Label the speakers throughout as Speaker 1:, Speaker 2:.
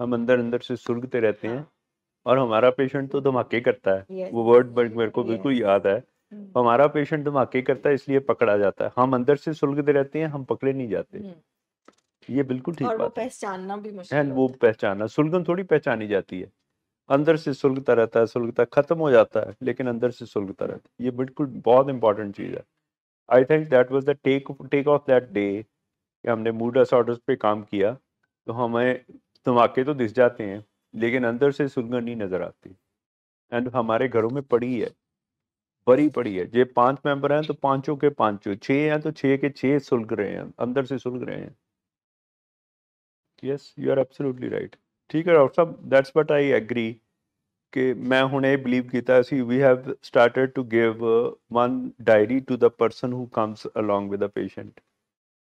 Speaker 1: हम अंदर अंदर से सुर्गते रहते हैं हाँ। और हमारा पेशेंट तो धमाके करता है वो वर्ड मेरे को बिल्कुल याद है हम्म। हमारा पेशेंट धमाके करता है इसलिए पकड़ा जाता है हम अंदर से सुलगते रहते हैं हम पकड़े नहीं जाते हम्म। ये बिल्कुल ठीक बात
Speaker 2: पहचानना भी मुश्किल
Speaker 1: वो पहचानना सुलगन थोड़ी पहचानी जाती है अंदर से सुलगता रहता है सुलगता खत्म हो जाता है लेकिन अंदर से सुलगता रहता है ये बिल्कुल बहुत इंपॉर्टेंट चीज़ है I think that was the take take off that day कि हमने मूड डिसऑर्डर्स पे काम किया तो हमें धमाके तो दिस जाते हैं लेकिन अंदर से सुलगन नहीं नजर आती एंड हमारे घरों में पड़ी है बड़ी पड़ी है जे पांच मेंबर हैं तो पांचों के पांचों छह हैं तो छह के छह सुलग रहे हैं अंदर से सुलग रहे हैं yes you are absolutely right ठीक है डॉक्टर साहब दैट्स बट आई एग्री कि मैं हूँ ये बिलीव किया see we have started to give one diary to the person who comes along with the patient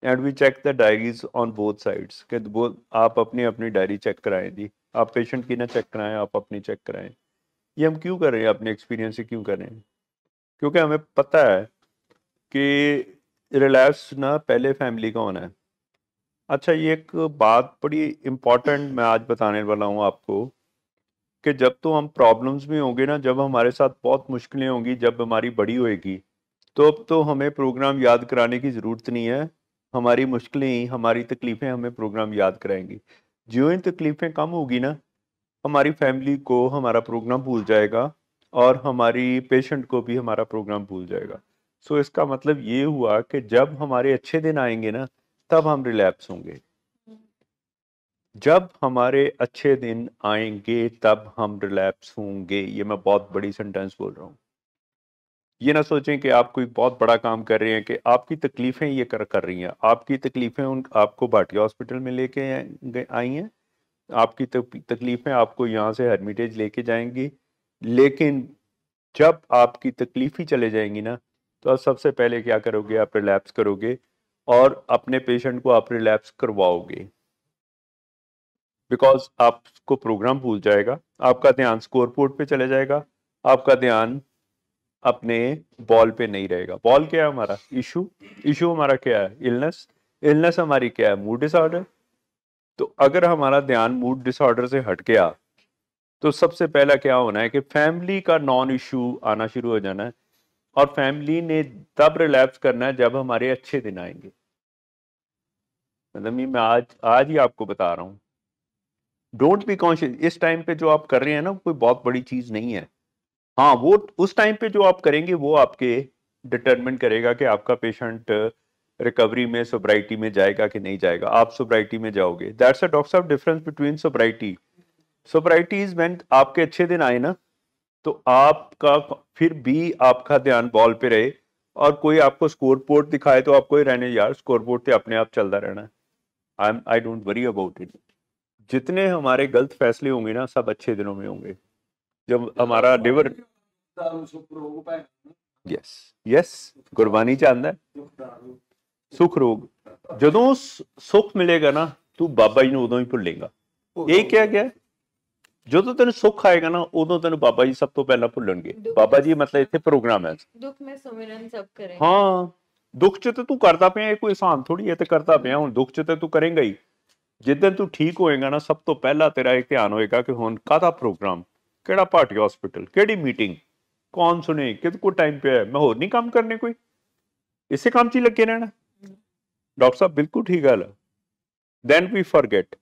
Speaker 1: and we check the diaries on both sides के both आप अपनी अपनी diary check कराएं जी आप पेशेंट की ना चेक कराएं आप अपनी चेक कराएं ये हम क्यों कर रहे हैं अपने एक्सपीरियंस से क्यों कर रहे हैं क्योंकि हमें पता है कि रिलैक्स ना पहले फैमिली का होना है अच्छा ये एक बात बड़ी इम्पॉर्टेंट मैं आज बताने वाला हूँ आपको कि जब तो हम प्रॉब्लम्स भी होंगे ना जब हमारे साथ बहुत मुश्किलें होंगी जब बीमारी बड़ी होएगी तो अब तो हमें प्रोग्राम याद कराने की ज़रूरत नहीं है हमारी मुश्किलें हमारी तकलीफ़ें हमें प्रोग्राम याद कराएंगी जो इन तकलीफ़ें कम होगी ना हमारी फैमिली को हमारा प्रोग्राम भूल जाएगा और हमारी पेशेंट को भी हमारा प्रोग्राम भूल जाएगा सो so, इसका मतलब ये हुआ कि जब हमारे अच्छे दिन आएंगे ना तब हम रिलैप्स होंगे जब हमारे अच्छे दिन आएंगे तब हम रिलैप्स होंगे ये मैं बहुत बड़ी सेंटेंस बोल रहा हूँ ये ना सोचें कि आप कोई बहुत बड़ा काम कर रहे हैं कि आपकी तकलीफ़ें ये कर कर रही हैं आपकी तकलीफ़ें उन आपको भाटिया हॉस्पिटल में लेके आई हैं आपकी तकलीफ़ें आपको यहाँ से हरमिटेज लेके जाएंगी लेकिन जब आपकी तकलीफ ही चले जाएंगी ना तो आप सबसे पहले क्या करोगे आप रिलैप्स करोगे और अपने पेशेंट को आप रिलैप्स करवाओगे बिकॉज आपको प्रोग्राम भूल जाएगा आपका ध्यान स्कोर बोर्ड पे चले जाएगा आपका ध्यान अपने बॉल पे नहीं रहेगा बॉल क्या है हमारा इशू इशू हमारा क्या है इलनेस इलनेस हमारी क्या है मूड डिसऑर्डर तो अगर हमारा ध्यान मूड डिसऑर्डर से हट गया तो सबसे पहला क्या होना है कि फैमिली का नॉन इशू आना शुरू हो जाना है और फैमिली ने तब रिलैप्स करना है जब हमारे अच्छे दिन आएंगे मतलब ये मैं आज आज ही आपको बता रहा हूँ डोंट बी कॉन्शियस इस टाइम पे जो आप कर रहे हैं ना कोई बहुत बड़ी चीज़ नहीं है हाँ वो उस टाइम पे जो आप करेंगे वो आपके डिटरमिन करेगा कि आपका पेशेंट रिकवरी uh, में सोब्राइटी में जाएगा कि नहीं जाएगा आप सोब्राइटी में जाओगे दैट्स अ डॉक्टर साहब difference between sobriety sobriety is man आपके अच्छे दिन आए ना तो आपका फिर भी आपका ध्यान बॉल पे रहे और कोई आपको स्कोर बोर्ड दिखाए तो आपको ही रहने यार स्कोर बोर्ड पे अपने आप चलता रहना है I am I don't worry about it जितने हमारे गलत फैसले होंगे ना सब अच्छे दिनों में होंगे जब ਹਮਾਰਾ ਡਿਵਰ ਯੈਸ ਯੈਸ ਗੁਰਬਾਨੀ ਚ ਆਂਦਾ ਸੁਖ ਰੋਗ ਜਦੋਂ ਸੁਖ ਮਿਲੇਗਾ ਨਾ ਤੂੰ ਬਾਬਾ ਜੀ ਨੂੰ ਉਦੋਂ ਹੀ ਭੁੱਲੇਗਾ ਇਹ ਕਿਹਾ ਗਿਆ ਜਦੋਂ ਤੈਨੂੰ ਸੁੱਖ ਆਏਗਾ ਨਾ ਉਦੋਂ ਤੈਨੂੰ ਬਾਬਾ ਜੀ ਸਭ ਤੋਂ ਪਹਿਲਾਂ ਭੁੱਲਣਗੇ ਬਾਬਾ ਜੀ ਮਤਲਬ ਇੱਥੇ ਪ੍ਰੋਗਰਾਮ ਹੈ
Speaker 2: ਦੁੱਖ ਮੈਂ ਸੁਮਰਨ ਸਭ ਕਰੇ
Speaker 1: ਹਾਂ ਦੁੱਖ ਚ ਤੇ ਤੂੰ ਕਰਦਾ ਪਿਆ ਇਹ ਕੋਈ ਆਸਾਨ ਥੋੜੀ ਹੈ ਤੇ ਕਰਦਾ ਪਿਆ ਹੁਣ ਦੁੱਖ ਚ ਤੇ ਤੂੰ ਕਰੇਂਗਾ ਹੀ ਜਿੱਦਨ ਤੂੰ ਠੀਕ ਹੋਏਗਾ ਨਾ ਸਭ ਤੋਂ ਪਹਿਲਾਂ ਤੇਰਾ ਇਹ ਧਿਆਨ ਹੋਏਗਾ ਕਿ ਹੁਣ ਕਾਹਦਾ ਪ੍ਰੋਗਰਾਮ ਕਿਹੜਾ ਪਾਰਟੀ ਹਸਪੀਟਲ ਕਿਹੜੀ ਮੀਟਿੰਗ ਕੌਣ ਸੁਣੇ ਕਿਤ ਕੋ ਟਾਈਮ ਪਿਆ ਮੈਂ ਹੋਰ ਨਹੀਂ ਕੰਮ ਕਰਨੇ ਕੋਈ ਇਸੇ ਕੰਮ 'ਚ ਹੀ ਲੱਗੇ ਰਹਿਣਾ ਡਾਕਟਰ ਸਾਹਿਬ ਬਿਲਕੁਲ ਠੀਕ ਗੱਲ ਹੈ then we forget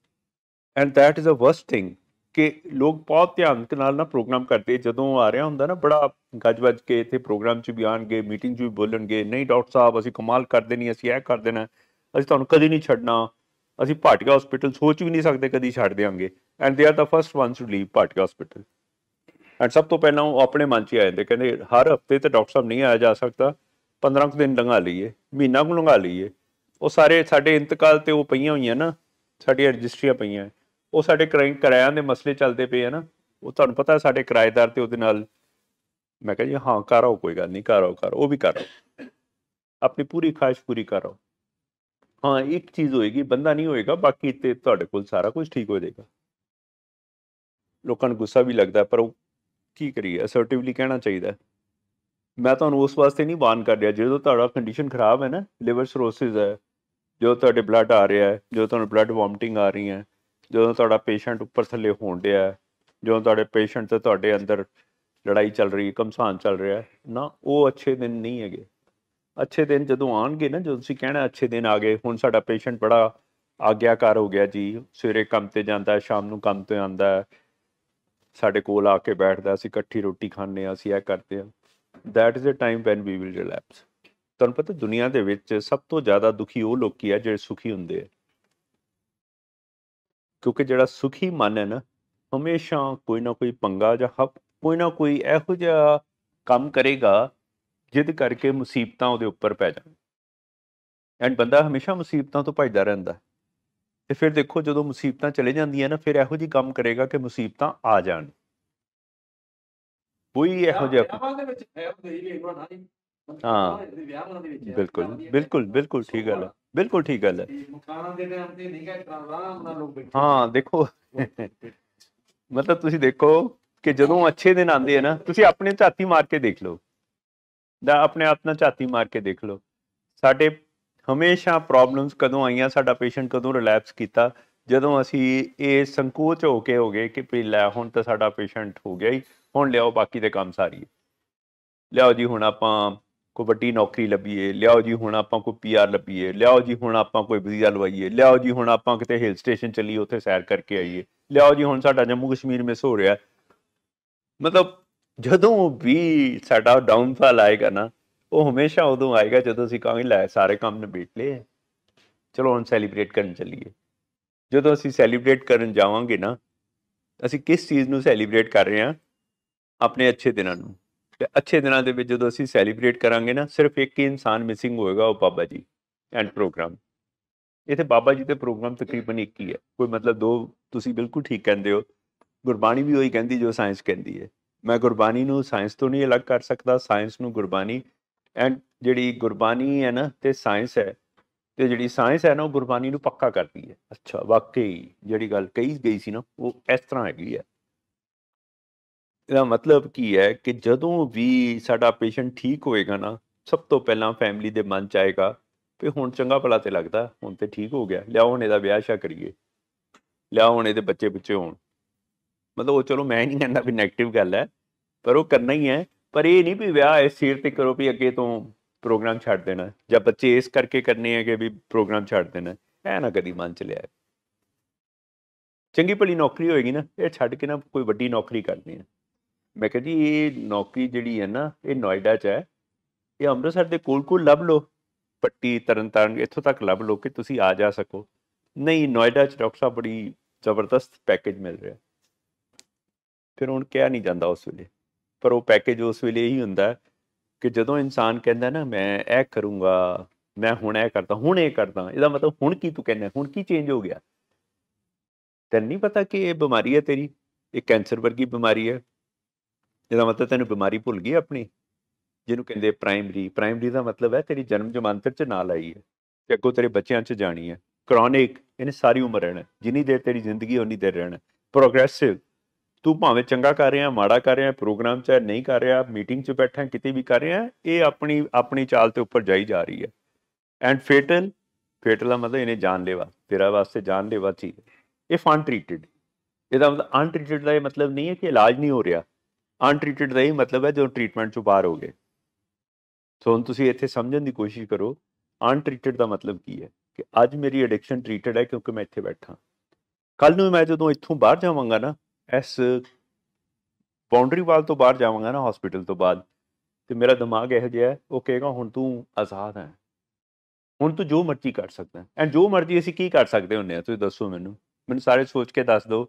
Speaker 1: and that is a worst thing ਕਿ ਲੋਕ ਬਹੁਤ ਧਿਆਨ ਨਾਲ ਨਾ ਪ੍ਰੋਗਰਾਮ ਕਰਦੇ ਜਦੋਂ ਆ ਰਿਹਾ ਹੁੰਦਾ ਨਾ ਬੜਾ ਗੱਜ-ਵੱਜ ਕੇ ਇੱਥੇ ਪ੍ਰੋਗਰਾਮ 'ਚ ਵੀ ਆਣਗੇ ਮੀਟਿੰਗ 'ਚ ਵੀ ਬੋਲਣਗੇ ਨਹੀਂ ਡਾਕਟਰ ਸਾਹਿਬ ਅਸੀਂ ਕਮਾਲ ਕਰ ਦੇਣੀ ਅਸੀਂ ਇਹ ਕਰ ਦੇਣਾ ਅਸੀਂ ਤੁਹਾਨੂੰ ਕਦੀ ਨਹੀਂ ਛੱਡਣਾ ਅਸੀਂ ਭਾਟੀਆ ਹਸਪੀਟਲ ਸੋਚ ਵੀ ਨਹੀਂ ਸਕਦੇ ਕਦੀ ਛੱਡ ਦੇਵਾਂਗੇ and they are the first ones to leave Bhatia hospital and ਸਭ ਤੋਂ ਪਹਿਲਾਂ ਉਹ ਆਪਣੇ ਮਨ 'ਚ ਹੀ ਆ ਜਾਂਦੇ ਕਹਿੰਦੇ ਹਰ ਹਫਤੇ ਤੇ ਡਾਕਟਰ ਸਾਹਿਬ ਨਹੀਂ ਆਇਆ ਜਾ ਸਕਦਾ 15 ਕੁ ਦਿਨ ਲੰਘਾ ਲਈਏ ਮਹੀਨਾ ਕੁ ਲੰਘਾ ਲਈਏ ਉਹ ਸਾਰੇ ਸਾਡੇ ਇੰਤਕਾਲ ਤੇ ਉਹ ਪਈਆਂ ਹੋਈਆਂ ਨਾ ਸਾਡੀਆਂ ਰਜਿਸਟਰੀਆਂ ਪਈਆਂ ਉਹ ਸਾਡੇ ਕਿਰਾਇਆਂ ਦੇ ਮਸਲੇ ਚੱਲਦੇ ਪਏ ਆ ਨਾ ਉਹ ਤੁਹਾਨੂੰ ਪਤਾ ਸਾਡੇ ਕਿਰਾਏਦਾਰ ਤੇ ਉਹਦੇ ਨਾਲ ਮੈਂ ਕਹਿੰਦਾ ਜੀ ਹਾਂ ਕਰੋ ਕੋਈ ਗੱਲ ਨਹੀਂ ਕਰੋ ਕਰ ਉਹ ਵੀ ਕਰੋ ਆਪਣੀ ਪੂਰੀ ਖਾਹਿਸ਼ ਪੂਰੀ ਕਰੋ ਹਾਂ ਇੱਕ ਚੀਜ਼ ਹੋਏਗੀ ਬੰਦਾ ਨਹੀਂ ਹੋਏਗਾ ਬਾਕੀ ਤੇ ਤੁਹਾਡੇ ਕੋਲ ਸਾਰਾ ਕੁਝ ਠੀਕ ਹੋ ਜਾਏਗਾ ਲੋਕਾਂ ਨੂੰ ਗੁੱਸਾ ਵੀ ਲੱਗਦਾ ਪਰ ਉਹ ਕੀ ਕਰੀਏ ਅਸਰਟਿਵਲੀ ਕਹਿਣਾ ਚਾਹੀਦਾ ਮੈਂ ਤੁਹਾਨੂੰ ਉਸ ਵਾਸਤੇ ਨਹੀਂ ਬਾਨ ਕਰ ਰਿਹਾ ਜਦੋਂ ਤੁਹਾਡਾ ਕੰਡੀਸ਼ਨ ਖਰਾਬ ਹੈ ਨਾ ਲਿਵਰ ਸਰੋਸਿਸ ਹੈ ਜੋ ਤੁਹਾਡੇ ਬਲੱਡ ਆ ਰਿਹਾ ਹੈ ਜੋ ਤੁਹਾਨੂੰ ਬਲੱਡ ਵਾਰਮਟਿੰਗ ਆ ਰਹੀ ਹੈ ਜਦੋਂ ਤੁਹਾਡਾ ਪੇਸ਼ੈਂਟ ਉੱਪਰ ਥੱਲੇ ਹੋਣ ਡਿਆ ਹੈ ਜਦੋਂ ਤੁਹਾਡੇ ਪੇਸ਼ੈਂਟ ਤੇ ਤੁਹਾਡੇ ਅੰਦਰ ਲੜਾਈ ਚੱਲ ਰਹੀ ਹੈ ਕਮਸਾਨ ਚੱਲ ਰਿਹਾ ਹੈ ਨਾ ਉਹ ਅੱਛੇ ਦਿਨ ਨਹੀਂ ਹੈਗੇ ਅੱਛੇ ਦਿਨ ਜਦੋਂ ਆਣਗੇ ਨਾ ਜਦੋਂ ਤੁਸੀਂ ਕਹਿਣਾ ਅੱਛੇ ਦਿਨ ਆ ਗਏ ਹੁਣ ਸਾਡਾ ਪੇਸ਼ੈਂਟ ਬੜਾ ਆਗਿਆਕਾਰ ਹੋ ਗਿਆ ਜੀ ਸਵੇਰੇ ਕੰਮ ਤੇ ਜਾਂਦਾ ਸ਼ਾਮ ਨੂੰ ਕੰਮ ਤੇ ਆਉਂਦਾ ਸਾਡੇ ਕੋਲ ਆ ਕੇ ਬੈਠਦਾ ਅਸੀਂ ਇਕੱਠੀ ਰੋਟੀ ਖਾਂਦੇ ਆ ਅਸੀਂ ਇਹ ਕਰਦੇ ਆ that is a time when we will relapse ਤੁਹਾਨੂੰ ਪਤਾ ਦੁਨੀਆ ਦੇ ਵਿੱਚ ਸਭ ਤੋਂ ਜ਼ਿਆਦਾ ਦੁਖੀ ਉਹ ਲੋਕੀ ਆ ਜਿਹੜੇ ਸੁਖੀ ਹੁੰਦੇ ਆ ਕਿਉਂਕਿ ਜਿਹੜਾ ਸੁਖੀ ਮਨ ਹੈ ਨਾ ਹਮੇਸ਼ਾ ਕੋਈ ਨਾ ਕੋਈ ਪੰਗਾ ਜਾਂ ਕੋਈ ਨਾ ਕੋਈ ਇਹੋ ਜਿਹਾ ਕੰਮ ਕਰੇਗਾ ਜਿੱਦ ਕਰਕੇ ਮੁਸੀਬਤਾਂ ਉਹਦੇ ਉੱਪਰ ਪੈ ਜਾਣ ਐਂਡ ਬੰਦਾ ਹਮੇਸ਼ਾ ਮੁਸੀਬਤਾਂ ਤੋਂ ਭੱਜਦਾ ਰਹਿੰਦਾ ਤੇ ਫਿਰ ਦੇਖੋ ਜਦੋਂ ਮੁਸੀਬਤਾਂ ਚਲੇ ਜਾਂਦੀਆਂ ਨਾ ਫਿਰ ਇਹੋ ਜੀ ਕੰਮ ਕਰੇਗਾ ਕਿ ਮੁਸੀਬਤਾਂ ਆ ਜਾਣ ਕੋਈ ਇਹੋ ਜਿਹਾ ਹਾਂ ਹਾਂ ਦੇ ਵਿੱਚ ਹੈ। ਬਿਲਕੁਲ ਬਿਲਕੁਲ ਬਿਲਕੁਲ ਠੀਕ ਗੱਲ ਹੈ ਬਿਲਕੁਲ ਠੀਕ ਗੱਲ ਹੈ ਮਕਾਨਾਂ ਦੇ ਨਾਮ ਤੇ ਨਹੀਂ ਗਾ ਆਰਾਮ ਉਹਨਾਂ ਲੋਕ ਬੈਠੇ ਹਾਂ ਦੇਖੋ ਮਤਲਬ ਤੁਸੀਂ ਦੇਖੋ ਕਿ ਜਦੋਂ ਅੱਛੇ ਦਿਨ ਆਉਂਦੇ ਆ ਨਾ ਤੁਸੀਂ ਆਪਣੇ ਝਾਤੀ ਮਾਰ ਕੇ ਦੇਖ ਲਓ ਦਾ ਆਪਣੇ ਆਪ ਨਾਲ ਝਾਤੀ ਮਾਰ ਕੇ ਦੇਖ ਲਓ ਸਾਡੇ ਹਮੇਸ਼ਾ ਪ੍ਰੋਬਲਮਸ ਕਦੋਂ ਆਈਆਂ ਸਾਡਾ ਪੇਸ਼ੈਂਟ ਕਦੋਂ ਰਿਲੈਪਸ ਕੀਤਾ ਜਦੋਂ ਅਸੀਂ ਇਹ ਸੰਕੋਚ ਹੋ ਕੇ ਹੋ ਗਏ ਕਿ ਭਈ ਲੈ ਹੁਣ ਤਾਂ ਸਾਡਾ ਪੇਸ਼ੈਂਟ ਹੋ ਗਿਆ ਹੀ ਹੁਣ ਲਿਆਓ ਬਾਕੀ ਦੇ ਕੰਮ ਸਾਰੀਏ ਲਿਆਓ ਜੀ ਹੁਣ ਆਪਾਂ ਕੋਈ ਵੱਡੀ ਨੌਕਰੀ ਲੱਭੀਏ ਲਿਆਓ ਜੀ ਹੁਣ ਆਪਾਂ ਕੋਈ ਪੀਆਰ ਲੱਭੀਏ ਲਿਆਓ ਜੀ ਹੁਣ ਆਪਾਂ ਕੋਈ ਵੀਜ਼ਾ ਲਵਾਈਏ ਲਿਆਓ ਜੀ ਹੁਣ ਆਪਾਂ ਕਿਤੇ ਹਿਲ ਸਟੇਸ਼ਨ ਚੱਲੀਏ ਉੱਥੇ ਸੈਰ ਕਰਕੇ ਆਈਏ ਲਿਆਓ ਜੀ ਹੁਣ ਸਾਡਾ ਜੰਮੂ ਕਸ਼ਮੀਰ ਮਿਸ ਹੋ ਰਿਹਾ ਮਤਲਬ ਜਦੋਂ ਵੀ ਸਾਡਾ ਡਾਊਨਫਾਲ ਆਏਗਾ ਨਾ ਉਹ ਹਮੇਸ਼ਾ ਉਦੋਂ ਆਏਗਾ ਜਦੋਂ ਅਸੀਂ ਕਹਾਂਗੇ ਲੈ ਸਾਰੇ ਕੰਮ ਬੀਟ ਲਏ ਚਲੋ ਹੁਣ ਸੈਲੀਬ੍ਰੇਟ ਕਰਨ ਚੱਲੀਏ ਜਦੋਂ ਅਸੀਂ ਸੈਲੀਬ੍ਰੇਟ ਕਰਨ ਜਾਵਾਂਗੇ ਨਾ ਅਸੀਂ ਕਿਸ ਚੀਜ਼ ਨੂੰ ਸੈਲੀਬ੍ਰੇਟ ਕਰ ਰਹੇ ਹਾਂ ਆਪਣੇ ਅੱਛੇ ਦਿਨਾਂ ਨੂੰ ਤੇ ਅੱਛੇ ਦਿਨਾਂ ਦੇ ਵਿੱਚ ਜਦੋਂ ਅਸੀਂ ਸੈਲੀਬ੍ਰੇਟ ਕਰਾਂਗੇ ਨਾ ਸਿਰਫ ਇੱਕ ਹੀ ਇਨਸਾਨ ਮਿਸਿੰਗ ਹੋਏਗਾ ਉਹ ਬਾਬਾ ਜੀ ਐਂਡ ਪ੍ਰੋਗਰਾਮ ਇਥੇ ਬਾਬਾ ਜੀ ਦੇ ਪ੍ਰੋਗਰਾਮ ਤਕਰੀਬਨ ਇੱਕ ਹੀ ਹੈ ਕੋਈ ਮਤਲਬ ਦੋ ਤੁਸੀਂ ਬਿਲਕੁਲ ਠੀਕ ਕਹਿੰਦੇ ਹੋ ਗੁਰਬਾਣੀ ਵੀ ਉਹੀ ਕਹਿੰਦੀ ਜੋ ਸਾਇੰਸ ਕਹਿੰਦੀ ਹੈ ਮੈਂ ਗੁਰਬਾਣੀ ਨੂੰ ਸਾਇੰਸ ਤੋਂ ਨਹੀਂ ਅਲੱਗ ਕਰ ਸਕਦਾ ਸਾਇੰਸ ਨੂੰ ਗੁਰਬਾਣੀ ਐਂਡ ਜਿਹੜੀ ਗੁਰਬਾਣੀ ਹੈ ਨਾ ਤੇ ਸਾਇੰਸ ਹੈ ਤੇ ਜਿਹੜੀ ਸਾਇੰਸ ਹੈ ਨਾ ਉਹ ਗੁਰਬਾਣੀ ਨੂੰ ਪੱਕਾ ਕਰਦੀ ਹੈ ਅੱਛਾ ਵਾਕਈ ਜਿਹੜੀ ਗੱਲ ਕਹੀ ਗਈ ਸੀ ਨਾ ਉਹ ਇਸ ਤਰ੍ਹਾਂ ਹੈਗੀ ਹੈ ਇਹਦਾ ਮਤਲਬ ਕੀ ਹੈ ਕਿ ਜਦੋਂ ਵੀ ਸਾਡਾ ਪੇਸ਼ੈਂਟ ਠੀਕ ਹੋਏਗਾ ਨਾ ਸਭ ਤੋਂ ਪਹਿਲਾਂ ਫੈਮਿਲੀ ਦੇ ਮਨ ਚ ਆਏਗਾ ਵੀ ਹੁਣ ਚੰਗਾ ਭਲਾ ਤੇ ਲੱਗਦਾ ਹੁਣ ਤੇ ਠੀਕ ਹੋ ਗਿਆ ਲਿਆ ਹੁਣ ਇਹਦਾ ਵਿਆਹ ਸ਼ਾ ਕਰੀਏ ਲਿਆ ਹੁਣ ਇਹਦੇ ਬੱਚੇ ਬੱਚੇ ਹੋਣ ਮਤਲਬ ਉਹ ਚਲੋ ਮੈਂ ਨਹੀਂ ਕਹਿੰਦਾ ਵੀ ਨੈਗੇਟਿਵ ਗੱਲ ਹੈ ਪਰ ਉਹ ਕਰਨਾ ਹੀ ਹੈ ਪਰ ਇਹ ਨਹੀਂ ਵੀ ਵਿਆਹ ਇਸ ਸਿਰ ਤੇ ਕਰੋ ਵੀ ਅੱਗੇ ਤੋਂ ਪ੍ਰੋਗਰਾਮ ਛੱਡ ਦੇਣਾ ਜਾਂ ਬੱਚੇ ਇਸ ਕਰਕੇ ਕਰਨੇ ਆ ਕਿ ਵੀ ਪ੍ਰੋਗਰਾਮ ਛੱਡ ਦੇਣਾ ਐ ਨਾ ਕਦੀ ਮਨ ਚ ਲਿਆ ਚੰਗੀ ਭਲੀ ਨੌਕਰੀ ਹੋਏਗੀ ਨਾ ਇਹ ਛੱਡ ਕੇ ਨਾ ਕੋਈ ਵੱਡੀ ਨੌਕਰੀ ਕਰਨੀ ਹੈ ਮੈਂ ਕਿਹਾ ਜੀ ਇਹ ਨੌਕਰੀ ਜਿਹੜੀ ਹੈ ਨਾ ਇਹ ਨੋਇਡਾ 'ਚ ਹੈ ਇਹ ਅੰਮ੍ਰਿਤਸਰ ਦੇ ਕੋਲ-ਕੋਲ ਲੱਭ ਲੋ ਪੱਟੀ ਤਰਨਤਾਰਨ ਇੱਥੋਂ ਤੱਕ ਲੱਭ ਲੋ ਕਿ ਤੁਸੀਂ ਆ ਜਾ ਸਕੋ ਨਹੀਂ ਨੋਇਡਾ 'ਚ ਡਾਕਟਰ ਸਾਹਿਬ ਬੜੀ ਜ਼ਬਰਦਸਤ ਪੈਕੇਜ ਮਿਲ ਰਿਹਾ ਫਿਰ ਹੁਣ ਕਿਹਾ ਨਹੀਂ ਜਾਂਦਾ ਉਸ ਵੇਲੇ ਪਰ ਉਹ ਪੈਕੇਜ ਉਸ ਵੇਲੇ ਇਹੀ ਹੁੰਦਾ ਕਿ ਜਦੋਂ ਇਨਸਾਨ ਕਹਿੰਦਾ ਨਾ ਮੈਂ ਇਹ ਕਰੂੰਗਾ ਮੈਂ ਹੁਣ ਇਹ ਕਰਦਾ ਹੁਣ ਇਹ ਕਰਦਾ ਇਹਦਾ ਮਤਲਬ ਹੁਣ ਕੀ ਤੂੰ ਕਹਿੰਦਾ ਹੁਣ ਕੀ ਚੇਂਜ ਹੋ ਗਿਆ ਤੈਨ ਨਹੀਂ ਪਤਾ ਕਿ ਇਹ ਬਿਮਾਰੀ ਹੈ ਤੇਰੀ ਇਹ ਕੈਂਸਰ ਵਰਗੀ ਬਿਮਾਰੀ ਹੈ ਇਹਦਾ ਮਤਲਬ ਤੈਨੂੰ ਬਿਮਾਰੀ ਭੁੱਲ ਗਈ ਆਪਣੀ ਜਿਹਨੂੰ ਕਹਿੰਦੇ ਪ੍ਰਾਇਮਰੀ ਪ੍ਰਾਇਮਰੀ ਦਾ ਮਤਲਬ ਹੈ ਤੇਰੀ ਜਨਮ ਜਮਾਂਤਰ 'ਚ ਨਾਲ ਆਈ ਹੈ ਤੇ ਅੱਗੋਂ ਤੇਰੇ ਬੱਚਿਆਂ 'ਚ ਜਾਣੀ ਹੈ ਕ੍ਰੋਨਿਕ ਇਹਨੇ ਸਾਰੀ ਉਮਰ ਰਹਿਣਾ ਜਿੰਨੀ ਦੇਰ ਤੇਰੀ ਜ਼ਿੰਦਗੀ ਉਨੀ ਦੇਰ ਰਹਿਣਾ ਪ੍ਰੋਗਰੈਸਿਵ ਤੂੰ ਭਾਵੇਂ ਚੰਗਾ ਕਰ ਰਿਹਾ ਮਾੜਾ ਕਰ ਰਿਹਾ ਪ੍ਰੋਗਰਾਮ 'ਚ ਨਹੀਂ ਕਰ ਰਿਹਾ ਮੀਟਿੰਗ 'ਚ ਬੈਠਾ ਕਿਤੇ ਵੀ ਕਰ ਰਿਹਾ ਇਹ ਆਪਣੀ ਆਪਣੀ ਚਾਲ ਤੇ ਉੱਪਰ ਜਾਈ ਜਾ ਰਹੀ ਹੈ ਐਂਡ ਫੇਟਲ ਫੇਟਲ ਦਾ ਮਤਲਬ ਇਹਨੇ ਜਾਨ ਲੇਵਾ ਤੇਰਾ ਵਾਸਤੇ ਜਾਨ ਲੇਵਾ ਸੀ ਇਹ ਫਨ ਟ੍ਰੀਟਡ ਇਹਦਾ ਮਤਲਬ ਅਨਟ੍ਰੀਟਡ ਦਾ ਇਹ ਮਤਲਬ ਨਹੀਂ ਹੈ ਕਿ ਇਲਾਜ ਨਹੀਂ ਹੋ ਰਿਹਾ ਅਨਟ੍ਰੀਟਡ ਦਾ ਇਹ ਮਤਲਬ ਹੈ ਜੋ ਟ੍ਰੀਟਮੈਂਟ ਚੋਂ ਬਾਹਰ ਹੋ ਗਏ ਸੋ ਹੁਣ ਤੁਸੀਂ ਇੱਥੇ ਸਮਝਣ ਦੀ ਕੋਸ਼ਿਸ਼ ਕਰੋ ਅਨਟ੍ਰੀਟਡ ਦਾ ਮਤਲਬ ਕੀ ਹੈ ਕਿ ਅੱਜ ਮੇਰੀ ਐਡਿਕਸ਼ਨ ਟ੍ਰੀਟਡ ਹੈ ਕਿਉਂਕਿ ਮੈਂ ਇੱਥੇ ਬੈਠਾ ਕੱਲ ਨੂੰ ਮੈਂ ਜਦੋਂ ਇੱਥੋਂ ਬਾਹਰ ਜਾਵਾਂਗਾ ਨਾ ਇਸ ਬਾਉਂਡਰੀ ਵਾਲ ਤੋਂ ਬਾਹਰ ਜਾਵਾਂਗਾ ਨਾ ਹਸਪੀਟਲ ਤੋਂ ਬਾਅਦ ਤੇ ਮੇਰਾ ਦਿਮਾਗ ਇਹੋ ਜਿਹਾ ਉਹ ਕਹੇਗਾ ਹੁਣ ਤੂੰ ਆਜ਼ਾਦ ਹੈ ਹੁਣ ਤੂੰ ਜੋ ਮਰਜ਼ੀ ਕਰ ਸਕਦਾ ਐਂਡ ਜੋ ਮਰਜ਼ੀ ਅਸੀਂ ਕੀ ਕਰ ਸਕਦੇ ਹੁੰਨੇ ਆ ਤੁਸੀਂ ਦੱਸੋ ਮੈਨੂੰ ਮੈਨੂੰ ਸਾਰੇ ਸੋਚ ਕੇ ਦੱਸ ਦਿਓ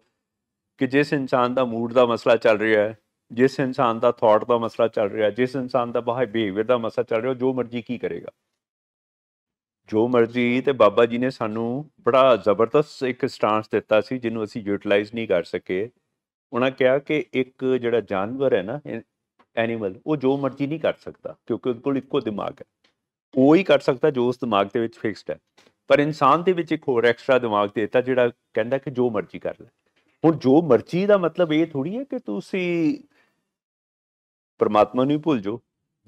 Speaker 1: ਕਿ ਜਿਸ ਇਨਸਾਨ ਦਾ ਮੂਡ ਦਾ ਮਸਲਾ ਚੱਲ ਰਿਹਾ ਹੈ ਜਿਸ ਇਨਸਾਨ ਦਾ ਥਾਟ ਦਾ ਮਸਲਾ ਚੱਲ ਰਿਹਾ ਹੈ ਜਿਸ ਇਨਸਾਨ ਦਾ ਬਾਹਰ ਬਿਹੇਵੀਅਰ ਦਾ ਮਸਲਾ ਚੱਲ ਰਿਹਾ ਜੋ ਮਰਜ਼ੀ ਕੀ ਕਰੇਗਾ ਜੋ ਮਰਜ਼ੀ ਤੇ ਬਾਬਾ ਜੀ ਨੇ ਸਾਨੂੰ ਬੜਾ ਜ਼ਬਰਦਸਤ ਇੱਕ ਸਟਾਂਸ ਦਿੱਤਾ ਸੀ ਜਿਹਨੂੰ ਅਸੀਂ ਯੂਟਿਲਾਈਜ਼ ਨਹੀਂ ਕਰ ਸਕੇ ਉਹਨਾਂ ਕਿਹਾ ਕਿ ਇੱਕ ਜਿਹੜਾ ਜਾਨਵਰ ਹੈ ਨਾ ਐਨੀਮਲ ਉਹ ਜੋ ਮਰਜ਼ੀ ਨਹੀਂ ਕਰ ਸਕਦਾ ਕਿਉਂਕਿ ਉਹਦੇ ਕੋਲ ਇੱਕੋ ਦਿਮਾਗ ਹੈ ਉਹ ਹੀ ਕਰ ਸਕਦਾ ਜੋ ਉਸ ਦਿਮਾਗ ਦੇ ਵਿੱਚ ਫਿਕਸਡ ਹੈ ਪਰ ਇਨਸਾਨ ਦੇ ਵਿੱਚ ਇੱਕ ਹੋਰ ਐਕਸਟਰਾ ਦਿਮਾਗ ਦਿੱਤਾ ਜਿਹੜਾ ਕਹਿੰਦਾ ਕਿ ਜੋ ਮਰਜ਼ੀ ਕਰ ਲੈ ਹੁਣ ਜੋ ਮਰਜ਼ੀ ਦਾ ਮਤਲਬ ਇਹ ਥੋੜੀ ਹੈ ਕਿ ਤੁਸੀਂ ਪਰਮਾਤਮਾ ਨੂੰ ਹੀ ਭੁੱਲ ਜੋ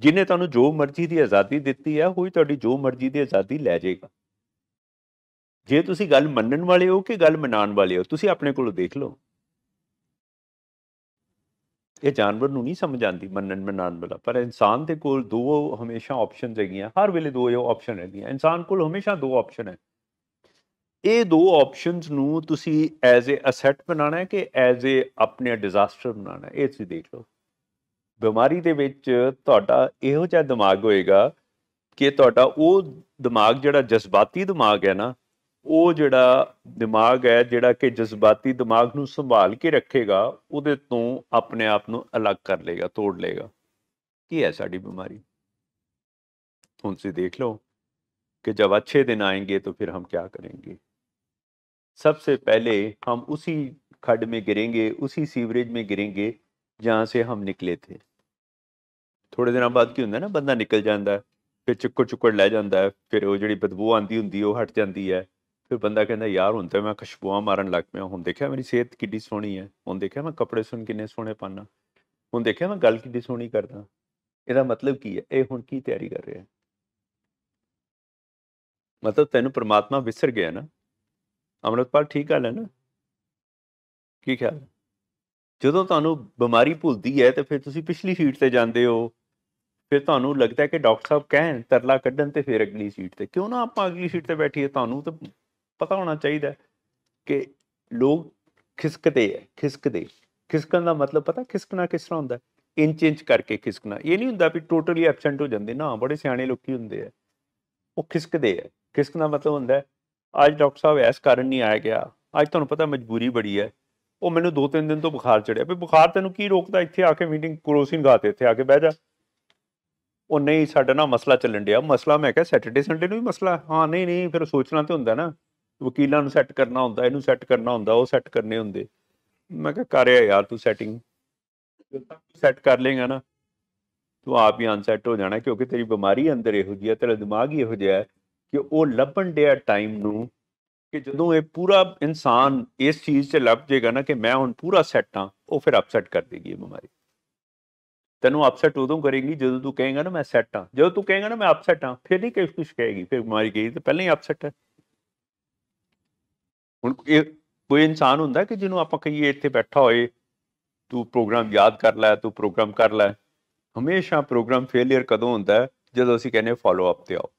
Speaker 1: ਜਿਨੇ ਤੁਹਾਨੂੰ ਜੋ ਮਰਜ਼ੀ ਦੀ ਆਜ਼ਾਦੀ ਦਿੱਤੀ ਹੈ ਉਹ ਹੀ ਤੁਹਾਡੀ ਜੋ ਮਰਜ਼ੀ ਦੀ ਆਜ਼ਾਦੀ ਲੈ ਜਾਏਗਾ ਜੇ ਤੁਸੀਂ ਗੱਲ ਮੰਨਣ ਵਾਲੇ ਹੋ ਕਿ ਗੱਲ ਮਨਾਉਣ ਵਾਲੇ ਹੋ ਤੁਸੀਂ ਆਪਣੇ ਕੋਲੋਂ ਦੇਖ ਲਓ ਇਹ ਜਾਨਵਰ ਨੂੰ ਨਹੀਂ ਸਮਝ ਆਂਦੀ ਮੰਨਣ ਮਨਾਨ ਵਾਲਾ ਪਰ ਇਨਸਾਨ ਦੇ ਕੋਲ ਦੋ ਹਮੇਸ਼ਾ ਆਪਸ਼ਨ ਹੈਗੀਆਂ ਹਰ ਵੇਲੇ ਦੋ ਇਹ ਆਪਸ਼ਨ ਹੈਗੀਆਂ ਇਨਸਾਨ ਕੋਲ ਹਮੇਸ਼ਾ ਦੋ ਆਪਸ਼ਨ ਹੈ ਇਹ ਦੋ ਆਪਸ਼ਨਸ ਨੂੰ ਤੁਸੀਂ ਐਜ਼ ਅ ਅਸੈਟ ਬਣਾਣਾ ਹੈ ਕਿ ਐਜ਼ ਅ ਆਪਣੇ ਡਿਜ਼ਾਸਟਰ ਬਣਾਣਾ ਹੈ ਇਹ ਤੁਸੀਂ ਦੇਖ ਲਓ ਬਿਮਾਰੀ ਦੇ ਵਿੱਚ ਤੁਹਾਡਾ ਇਹੋ ਜਿਹਾ ਦਿਮਾਗ ਹੋਏਗਾ ਕਿ ਤੁਹਾਡਾ ਉਹ ਦਿਮਾਗ ਜਿਹੜਾ ਜਜ਼ਬਾਤੀ ਦਿਮਾਗ ਹੈ ਨਾ ਉਹ ਜਿਹੜਾ ਦਿਮਾਗ ਹੈ ਜਿਹੜਾ ਕਿ ਜਜ਼ਬਾਤੀ ਦਿਮਾਗ ਨੂੰ ਸੰਭਾਲ ਕੇ ਰੱਖੇਗਾ ਉਹਦੇ ਤੋਂ ਆਪਣੇ ਆਪ ਨੂੰ ਅਲੱਗ ਕਰ ਲੇਗਾ ਤੋੜ ਲੇਗਾ ਕੀ ਹੈ ਸਾਡੀ ਬਿਮਾਰੀ ਹੁਣ ਸੇ ਦੇਖ ਲਓ ਜਦ ਅੱਛੇ ਦਿਨ दिन ਤਾਂ ਫਿਰ ਹਮ ਕੀ ਕਰਾਂਗੇ ਸਭ ਸੇ ਪਹਿਲੇ ਹਮ ਉਸੀ ਖੱਡ ਮੇ ਗਿਰेंगे ਉਸੀ ਸੀਵਰੇਜ ਮੇ ਗਿਰेंगे ਜਹਾਂ ਸੇ ਹਮ ਨਿਕਲੇ ਥੇ ਥੋੜੇ ਦਿਨਾਂ ਬਾਅਦ ਕੀ ਹੁੰਦਾ ਨਾ ਬੰਦਾ ਨਿਕਲ ਜਾਂਦਾ ਫਿਰ ਚੁੱਕੜ ਚੁੱਕੜ ਲੈ ਜਾਂਦਾ ਫਿਰ ਉਹ ਜਿਹੜੀ ਬਦਬੂ ਆਂਦੀ ਹੁੰਦੀ ਉਹ ਹਟ ਜਾਂਦੀ ਹੈ ਫਿਰ ਬੰਦਾ ਕਹਿੰਦਾ ਯਾਰ ਹੁਣ ਤੇ ਮੈਂ ਖੁਸ਼ਬੂਆਂ ਮਾਰਨ ਲੱਗ ਪਿਆ ਹੁਣ ਦੇਖਿਆ ਮੇਰੀ ਸਿਹਤ ਕਿੱਡੀ ਸੋਹਣੀ ਹੈ ਹੁਣ ਦੇਖਿਆ ਮੈਂ ਕੱਪੜੇ ਸੁਣ ਕਿੰਨੇ ਸੋਹਣੇ ਪਾਣਾ ਹੁਣ ਦੇਖਿਆ ਮੈਂ ਗੱਲ ਕਿੱਡੀ ਸੋਹਣੀ ਕਰਦਾ ਇਹਦਾ ਮਤਲਬ ਕੀ ਹੈ ਇਹ ਹੁਣ ਕੀ ਤਿਆਰੀ ਕਰ ਰਿਹਾ ਮਤਲਬ ਤੈਨੂੰ ਪ੍ਰਮਾਤਮਾ ਵਿਸਰ ਗਿਆ ਨਾ ਅਮਰਤਪਾਲ ਠੀਕ ਗੱਲ ਹੈ ਨਾ ਕੀ ਖਿਆਲ ਜਦੋਂ ਤੁਹਾਨੂੰ ਬਿਮਾਰੀ ਭੁੱਲਦੀ ਹੈ ਤੇ ਫਿਰ ਤੁਸੀਂ ਪਿਛਲੀ ਸੀਟ ਤੇ ਜਾਂਦੇ ਹੋ ਫਿਰ ਤੁਹਾਨੂੰ ਲੱਗਦਾ ਕਿ ਡਾਕਟਰ ਸਾਹਿਬ ਕਹਿਣ ਤਰਲਾ ਕੱਢਣ ਤੇ ਫਿਰ ਅਗਲੀ ਸੀਟ ਤੇ ਕਿਉਂ ਨਾ ਆਪਾਂ ਅਗਲੀ ਸੀਟ ਤੇ ਬੈਠੀਏ ਤੁਹਾਨੂੰ ਤਾਂ ਪਤਾ ਹੋਣਾ ਚਾਹੀਦਾ ਕਿ ਲੋਕ ਖਿਸਕਦੇ ਐ ਖਿਸਕਦੇ ਖਿਸਕਣ ਦਾ ਮਤਲਬ ਪਤਾ ਖਿਸਕਣਾ ਕਿਸ ਤਰ੍ਹਾਂ ਹੁੰਦਾ ਇੰਚ ਇੰਚ ਕਰਕੇ ਖਿਸਕਣਾ ਇਹ ਨਹੀਂ ਹੁੰਦਾ ਵੀ ਟੋਟਲੀ ਐਬਸੈਂਟ ਹੋ ਜਾਂਦੇ ਨਾ ਬੜੇ ਸਿਆਣੇ ਲੋਕੀ ਹੁੰਦੇ ਆ ਉਹ ਖਿਸਕਦੇ ਆ ਖਿਸਕਣਾ ਮਤਲਬ ਹੁੰਦਾ ਅੱਜ ਡਾਕਟਰ ਸਾਹਿਬ ਐਸ ਕਾਰਨ ਨਹੀਂ ਆਇਆ ਗਿਆ ਅੱਜ ਤੁਹਾਨੂੰ ਪਤਾ ਮਜਬੂਰੀ ਬੜੀ ਹੈ ਉਹ ਮੈਨੂੰ ਦੋ ਤਿੰਨ ਦਿਨ ਤੋਂ ਬੁਖਾਰ ਚੜਿਆ ਵੀ ਬੁਖਾਰ ਤੈਨੂੰ ਕੀ ਰੋਕਦਾ ਇੱਥੇ ਆ ਕੇ ਮੀਟਿੰਗ ਕਰੋਸਿਨ ਗਾਤੇ ਇੱਥੇ ਆ ਕੇ ਬਹਿ ਜਾ ਉਹ ਨਹੀਂ ਸਾਡਾ ਨਾ ਮਸਲਾ ਚੱਲਣ ਡਿਆ ਮਸਲਾ ਮੈਂ ਕਿਹਾ ਸੈਟਰਡੇ ਸੰਡੇ ਨੂੰ ਵੀ ਮਸਲਾ ਹਾਂ ਨਹੀਂ ਨਹੀਂ ਫਿਰ ਸੋਚਣਾ ਤੇ ਹੁੰਦਾ ਨਾ ਵਕੀਲਾਂ ਨੂੰ ਸੈੱਟ ਕਰਨਾ ਹੁੰਦਾ ਇਹਨੂੰ ਸੈੱਟ ਕਰਨਾ ਹੁੰਦਾ ਉਹ ਸੈੱਟ ਕਰਨੇ ਹੁੰਦੇ ਮੈਂ ਕਿਹਾ ਕਰਿਆ ਯਾਰ ਤੂੰ ਸੈਟਿੰਗ ਸੈੱਟ ਕਰ ਲੇਗਾ ਨਾ ਤੂੰ ਆਪ ਹੀ ਅਨਸੈੱਟ ਹੋ ਜਾਣਾ ਕਿਉਂਕਿ ਤੇਰੀ ਬਿਮਾਰੀ ਅੰਦਰ ਇਹੋ ਜੀ ਹੈ ਤੇਰਾ ਦਿਮਾਗ ਹੀ ਇਹੋ ਜਿਹਾ ਹੈ ਕਿ ਉਹ ਲੱਭਣ ਡਿਆ ਟਾਈਮ ਨੂੰ ਕਿ ਜਦੋਂ ਇਹ ਪੂਰਾ ਇਨਸਾਨ ਇਸ ਚੀਜ਼ 'ਚ ਲੱਭ ਜੇਗਾ ਨਾ ਕਿ ਮੈਂ ਹੁਣ ਪੂਰਾ ਸੈੱਟ ਆ ਉਹ ਫਿਰ ਅਪਸੈਟ ਕਰ ਦੇਗੀ ਇਹ ਬਿਮਾਰੀ ਤੈਨੂੰ ਅਪਸੈਟ ਉਦੋਂ ਕਰੇਗੀ ਜਦੋਂ ਤੂੰ ਕਹੇਗਾ ਨਾ ਮੈਂ ਸੈੱਟ ਆ ਜਦੋਂ ਤੂੰ ਕਹੇਗਾ ਨਾ ਮੈਂ ਅਪਸੈਟ ਆ ਫਿਰ ਨਹੀਂ ਕੁਝ ਕੁਝ ਕਹੇਗੀ ਫਿਰ ਬਿਮਾਰੀ ਗਈ ਤੇ ਪਹਿਲਾਂ ਹੀ ਅਪਸੈਟ ਹੈ ਹੁਣ ਇਹ ਕੋਈ ਇਨਸਾਨ ਹੁੰਦਾ ਕਿ ਜਿਹਨੂੰ ਆਪਾਂ ਕਹੀਏ ਇੱਥੇ ਬੈਠਾ ਹੋਏ ਤੂੰ ਪ੍ਰੋਗਰਾਮ ਯਾਦ ਕਰ ਲੈ ਤੂੰ ਪ੍ਰੋਗਰਾਮ ਕਰ ਲੈ ਹਮੇਸ਼ਾ ਪ੍ਰੋਗਰਾਮ ਫੇਲਿਅਰ ਕਦੋਂ ਹੁੰਦਾ ਜਦੋਂ ਅਸੀਂ ਕਹਿੰਦੇ ਫਾਲੋ ਅਪ ਤੇ ਆਓ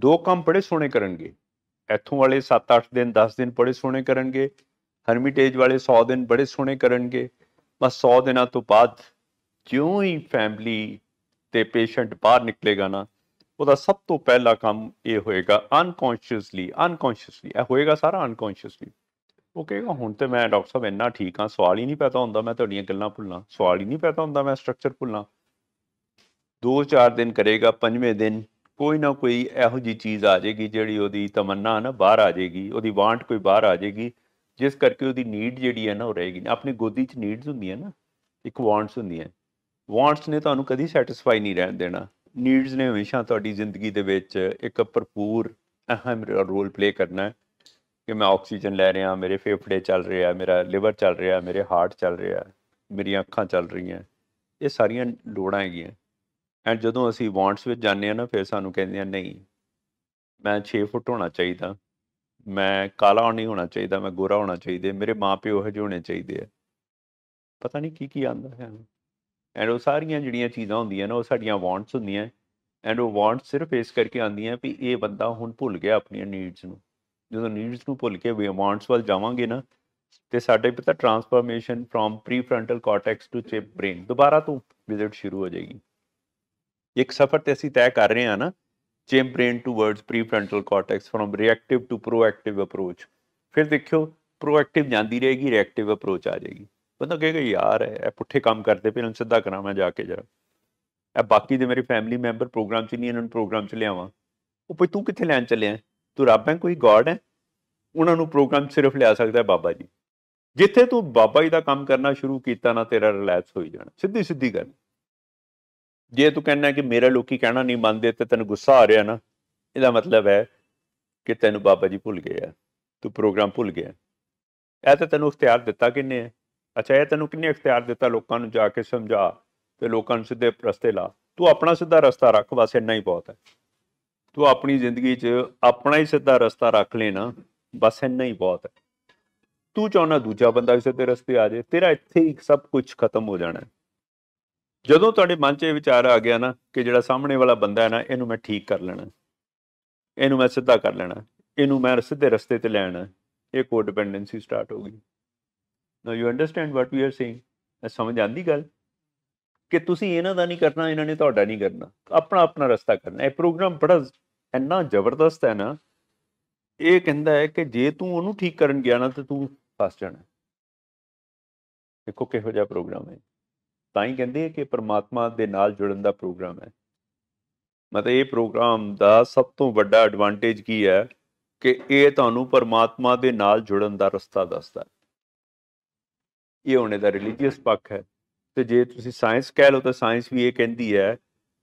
Speaker 1: ਦੋ ਕੰਮ ਬੜੇ ਸੋਹਣੇ ਕਰਨਗੇ ਇੱਥੋਂ ਵਾਲੇ 7-8 ਦਿਨ 10 ਦਿਨ ਬੜੇ ਸੋਹਣੇ ਕਰਨਗੇ ਹਰਮਿਟੇਜ ਵਾਲੇ 100 ਦਿਨ ਬੜੇ ਸੋਹਣੇ ਕਰਨਗੇ ਬਸ 100 ਦਿਨਾਂ ਤੋਂ ਬਾਅਦ ਜਿਉਂ ਹੀ ਫੈਮਿਲੀ ਤੇ ਪੇਸ਼ੈਂਟ ਬਾਹਰ ਨਿਕਲੇਗਾ ਨਾ ਉਹਦਾ ਸਭ ਤੋਂ ਪਹਿਲਾ ਕੰਮ ਇਹ ਹੋਏਗਾ ਅਨਕੌਂਸ਼ੀਅਸਲੀ ਅਨਕੌਂਸ਼ੀਅਸਲੀ ਇਹ ਹੋਏਗਾ ਸਾਰਾ ਅਨਕੌਂਸ਼ੀਅਸਲੀ ਉਹ ਕਹੇਗਾ ਹੁਣ ਤੇ ਮੈਂ ਡਾਕਟਰ ਸਾਹਿਬ ਇੰਨਾ ਠੀਕ ਆ ਸਵਾਲ ਹੀ ਨਹੀਂ ਪਤਾ ਹੁੰਦਾ ਮੈਂ ਤੁਹਾਡੀਆਂ ਗੱਲਾਂ ਭੁੱਲਾਂ ਸਵਾਲ ਹੀ ਨਹੀਂ ਪਤਾ ਹੁੰਦਾ ਮੈਂ ਸਟਰਕਚਰ ਭੁੱਲਾਂ 2-4 ਦਿਨ ਕਰੇਗਾ ਪੰਜਵੇਂ ਦਿਨ ਕੋਈ ਨਾ ਕੋਈ ਇਹੋ ਜੀ ਚੀਜ਼ ਆ ਜਾਏਗੀ ਜਿਹੜੀ ਉਹਦੀ ਤਮੰਨਾ ਨਾ ਬਾਹਰ ਆ ਜਾਏਗੀ ਉਹਦੀ ਵਾਂਟ ਕੋਈ ਬਾਹਰ ਆ ਜਾਏਗੀ ਜਿਸ ਕਰਕੇ ਉਹਦੀ ਨੀਡ ਜਿਹੜੀ ਹੈ ਨਾ ਉਹ ਰਹੇਗੀ ਆਪਣੀ ਗੋਦੀ 'ਚ ਨੀਡਸ ਹੁੰਦੀਆਂ ਨਾ ਇੱਕ ਵਾਂਟਸ ਹੁੰਦੀਆਂ ਵਾਂਟਸ ਨੇ ਤੁਹਾਨੂੰ ਕਦੀ ਸੈਟੀਸਫਾਈ ਨਹੀਂ ਰਹਿਣ ਦੇਣਾ ਨੀਡਸ ਨੇ ਹਮੇਸ਼ਾ ਤੁਹਾਡੀ ਜ਼ਿੰਦਗੀ ਦੇ ਵਿੱਚ ਇੱਕ ਭਰਪੂਰ ਅਹਿਮ ਰੋਲ ਪਲੇ ਕਰਨਾ ਹੈ ਕਿ ਮੈਂ ਆਕਸੀਜਨ ਲੈ ਰਿਹਾ ਮੇਰੇ ਫੇਫੜੇ ਚੱਲ ਰਿਹਾ ਮੇਰਾ ਲਿਵਰ ਚੱਲ ਰਿਹਾ ਮੇਰੇ ਹਾਰਟ ਚੱਲ ਰਿਹਾ ਮੇਰੀਆਂ ਅੱਖਾਂ ਚੱਲ ਰਹੀਆਂ ਇਹ ਸਾਰੀਆਂ ਲੋੜਾਂ ਹੈਗੀਆਂ ਐਂਡ ਜਦੋਂ ਅਸੀਂ ਵਾਂਟਸ ਵਿੱਚ ਜਾਂਦੇ ਆ ਨਾ ਫਿਰ ਸਾਨੂੰ ਕਹਿੰਦੇ ਆ ਨਹੀਂ ਮੈਂ 6 ਫੁੱਟ ਹੋਣਾ ਚਾਹੀਦਾ ਮੈਂ ਕਾਲਾ ਨਹੀਂ ਹੋਣਾ ਚਾਹੀਦਾ ਮੈਂ ਗੋਰਾ ਹੋਣਾ ਚਾਹੀਦਾ ਮੇਰੇ ਮਾਪੇ ਉਹ ਜਿਹੇ ਹੋਣੇ ਚਾਹੀਦੇ ਆ ਪਤਾ ਨਹੀਂ ਕੀ ਕੀ ਆਂਦਾ ਹੈ ਐਂਡ ਉਹ ਸਾਰੀਆਂ ਜਿਹੜੀਆਂ ਚੀਜ਼ਾਂ ਹੁੰਦੀਆਂ ਨੇ ਉਹ ਸਾਡੀਆਂ ਵਾਂਟਸ ਹੁੰਦੀਆਂ ਐਂਡ ਉਹ ਵਾਂਟ ਸਿਰਫ ਇਸ ਕਰਕੇ ਆਉਂਦੀਆਂ ਵੀ ਇਹ ਬੰਦਾ ਹੁਣ ਭੁੱਲ ਗਿਆ ਆਪਣੀਆਂ ਨੀਡਸ ਨੂੰ ਜਦੋਂ ਨੀਡਸ ਨੂੰ ਭੁੱਲ ਕੇ ਵੀ ਵਾਂਟਸ ਵੱਲ ਜਾਵਾਂਗੇ ਨਾ ਤੇ ਸਾਡੇ ਪਤਾ transformation from prefrontal cortex to chimp brain ਦੁਬਾਰਾ ਤੋਂ ਵਿਜ਼ਿਟ ਸ਼ੁਰੂ ਹੋ ਜਾਏਗੀ ਇੱਕ ਸਫ਼ਰ ਤੇ ਅਸੀਂ ਤੈਅ ਕਰ ਰਹੇ ਹਾਂ ਨਾ chimp brain towards prefrontal cortex from reactive to proactive approach ਫਿਰ ਦੇਖਿਓ ਪ੍ਰੋਐਕਟਿਵ ਜਾਂਦੀ ਰਹੇਗੀ ਰਿਐਕਟਿਵ ਅਪਰੋਚ ਆ ਜਾਏਗੀ ਬੰਦਾ ਕਹੇਗਾ ਯਾਰ ਇਹ ਪੁੱਠੇ ਕੰਮ ਕਰਦੇ ਪਏ ਇਹਨਾਂ ਨੂੰ ਸਿੱਧਾ ਕਰਾਂ ਮੈਂ ਜਾ ਕੇ ਜਰਾ ਇਹ ਬਾਕੀ ਦੇ ਮੇਰੇ ਫੈਮਿਲੀ ਮੈਂਬਰ ਪ੍ਰੋਗਰਾਮ 'ਚ ਨਹੀਂ ਇਹਨਾਂ ਨੂੰ ਪ੍ਰੋਗਰਾਮ 'ਚ ਲਿਆਵਾਂ ਉਹ ਭਈ ਤੂੰ ਕਿੱਥੇ ਲੈਣ ਚੱਲਿਆ ਤੂੰ ਰੱਬ ਹੈ ਕੋਈ ਗੋਡ ਹੈ ਉਹਨਾਂ ਨੂੰ ਪ੍ਰੋਗਰਾਮ ਸਿਰਫ ਲਿਆ ਸਕਦਾ ਹੈ ਬਾਬਾ ਜੀ ਜਿੱਥੇ ਤੂੰ ਬਾਬਾ ਜੀ ਦਾ ਕੰਮ ਕਰਨਾ ਸ਼ੁਰੂ ਕੀਤਾ ਨਾ ਤੇਰਾ ਰਿਲੈਕਸ ਹੋਈ ਜਾਣਾ ਸਿੱਧੀ ਸਿੱਧੀ ਗੱਲ ਜੇ ਤੂੰ ਕਹਿੰਦਾ ਕਿ ਮੇਰੇ ਲੋਕੀ ਕਹਿਣਾ ਨਹੀਂ ਮੰਨਦੇ ਤੇ ਤੈਨੂੰ ਗੁੱਸਾ ਆ ਰਿਹਾ ਨਾ ਇਹਦਾ ਮਤਲਬ ਹੈ ਕਿ ਤੈਨੂੰ ਬਾਬਾ ਜੀ ਭੁੱਲ ਗਏ ਆ ਤੂੰ ਪ੍ਰੋਗਰਾਮ ਭੁੱਲ ਗਿਆ ਇਹ ਤਾਂ ਤੈਨੂੰ ਇਖਤਿਆਰ ਦਿੱਤਾ ਕਿੰਨੇ ਹੈ ਅੱਛਾ ਇਹ ਤੈਨੂੰ ਕਿੰਨੇ ਇਖਤਿਆਰ ਦਿੱਤਾ ਲੋਕਾਂ ਨੂੰ ਜਾ ਕੇ ਸਮਝਾ ਤੇ ਲੋਕਾਂ ਨੂੰ ਸਿੱਧੇ ਰਸਤੇ ਲਾ ਤੂੰ ਆਪਣਾ ਸਿੱਧਾ ਰਸਤਾ ਰੱਖ ਬਸ ਇੰਨਾ ਹੀ ਬਹੁਤ ਹੈ ਤੂੰ ਆਪਣੀ ਜ਼ਿੰਦਗੀ 'ਚ ਆਪਣਾ ਹੀ ਸਿੱਧਾ ਰਸਤਾ ਰੱਖ ਲੈਣਾ ਬਸ ਇੰਨਾ ਹੀ ਬਹੁਤ ਹੈ ਤੂੰ ਚਾਹਣਾ ਦੂਜਾ ਬੰਦਾ ਵੀ ਸਿੱਧੇ ਰਸਤੇ ਆ ਜਾਏ ਤੇਰਾ ਇੱਥੇ ਹੀ ਸਭ ਕੁਝ ਖਤਮ ਹੋ ਜਾਣਾ ਜਦੋਂ ਤੁਹਾਡੇ ਮਨ 'ਚ ਇਹ ਵਿਚਾਰ ਆ ਗਿਆ ਨਾ ਕਿ ਜਿਹੜਾ ਸਾਹਮਣੇ ਵਾਲਾ ਬੰਦਾ ਹੈ ਨਾ ਇਹਨੂੰ ਮੈਂ ਠੀਕ ਕਰ ਲੈਣਾ ਇਹਨੂੰ ਮੈਂ ਸਿੱਧਾ ਕਰ ਲੈਣਾ ਇਹਨੂੰ ਮੈਂ ਸਿੱਧੇ ਰਸਤੇ ਤੇ ਲੈਣਾ ਇਹ ਕੋਡਿਪੈਂਡੈਂਸੀ ਸਟਾਰਟ ਹੋ ਗਈ ਨਾ you understand what we are saying ਸਮਝ ਆਂਦੀ ਗੱਲ ਕਿ ਤੁਸੀਂ ਇਹਨਾਂ ਦਾ ਨਹੀਂ ਕਰਨਾ ਇਹਨਾਂ ਨੇ ਤੁਹਾਡਾ ਨਹੀਂ ਕਰਨਾ ਆਪਣਾ ਆਪਣਾ ਰਸਤਾ ਕਰਨਾ ਇਹ ਪ੍ਰੋਗਰਾਮ ਬੜਾ ਇੰਨਾ ਜ਼ਬਰਦਸਤ ਹੈ ਨਾ ਇਹ ਕਹਿੰਦਾ ਹੈ ਕਿ ਜੇ ਤੂੰ ਉਹਨੂੰ ਠੀਕ ਕਰਨ ਗਿਆ ਨਾ ਤੇ ਤੂੰ ਫਸ ਜਾਣਾ ਦੇਖੋ ਕਿਹੋ ਜਿਹਾ ਪ੍ਰੋਗਰਾਮ ਹੈ ਤਾਂ ਹੀ ਕਹਿੰਦੇ ਹੈ ਕਿ ਪਰਮਾਤਮਾ ਦੇ ਨਾਲ ਜੁੜਨ ਦਾ ਪ੍ਰੋਗਰਾਮ ਹੈ ਮਤਲਬ ਇਹ ਪ੍ਰੋਗਰਾਮ ਦਾ ਸਭ ਤੋਂ ਵੱਡਾ ਐਡਵਾਂਟੇਜ ਕੀ ਹੈ ਕਿ ਇਹ ਤੁਹਾਨੂੰ ਪਰਮਾਤਮਾ ਦੇ ਨਾਲ ਜੁੜਨ ਦਾ ਰਸਤਾ ਦੱਸਦਾ ਹੈ ਇਹ ਹੋਣੇ ਦਾ ਰਿਲੀਜੀਅਸ ਪੱਖ ਹੈ ਤੇ ਜੇ ਤੁਸੀਂ ਸਾਇੰਸ ਕਹਿ ਲਓ ਤਾਂ ਸਾਇੰਸ ਵੀ ਇਹ ਕਹਿੰਦੀ ਹੈ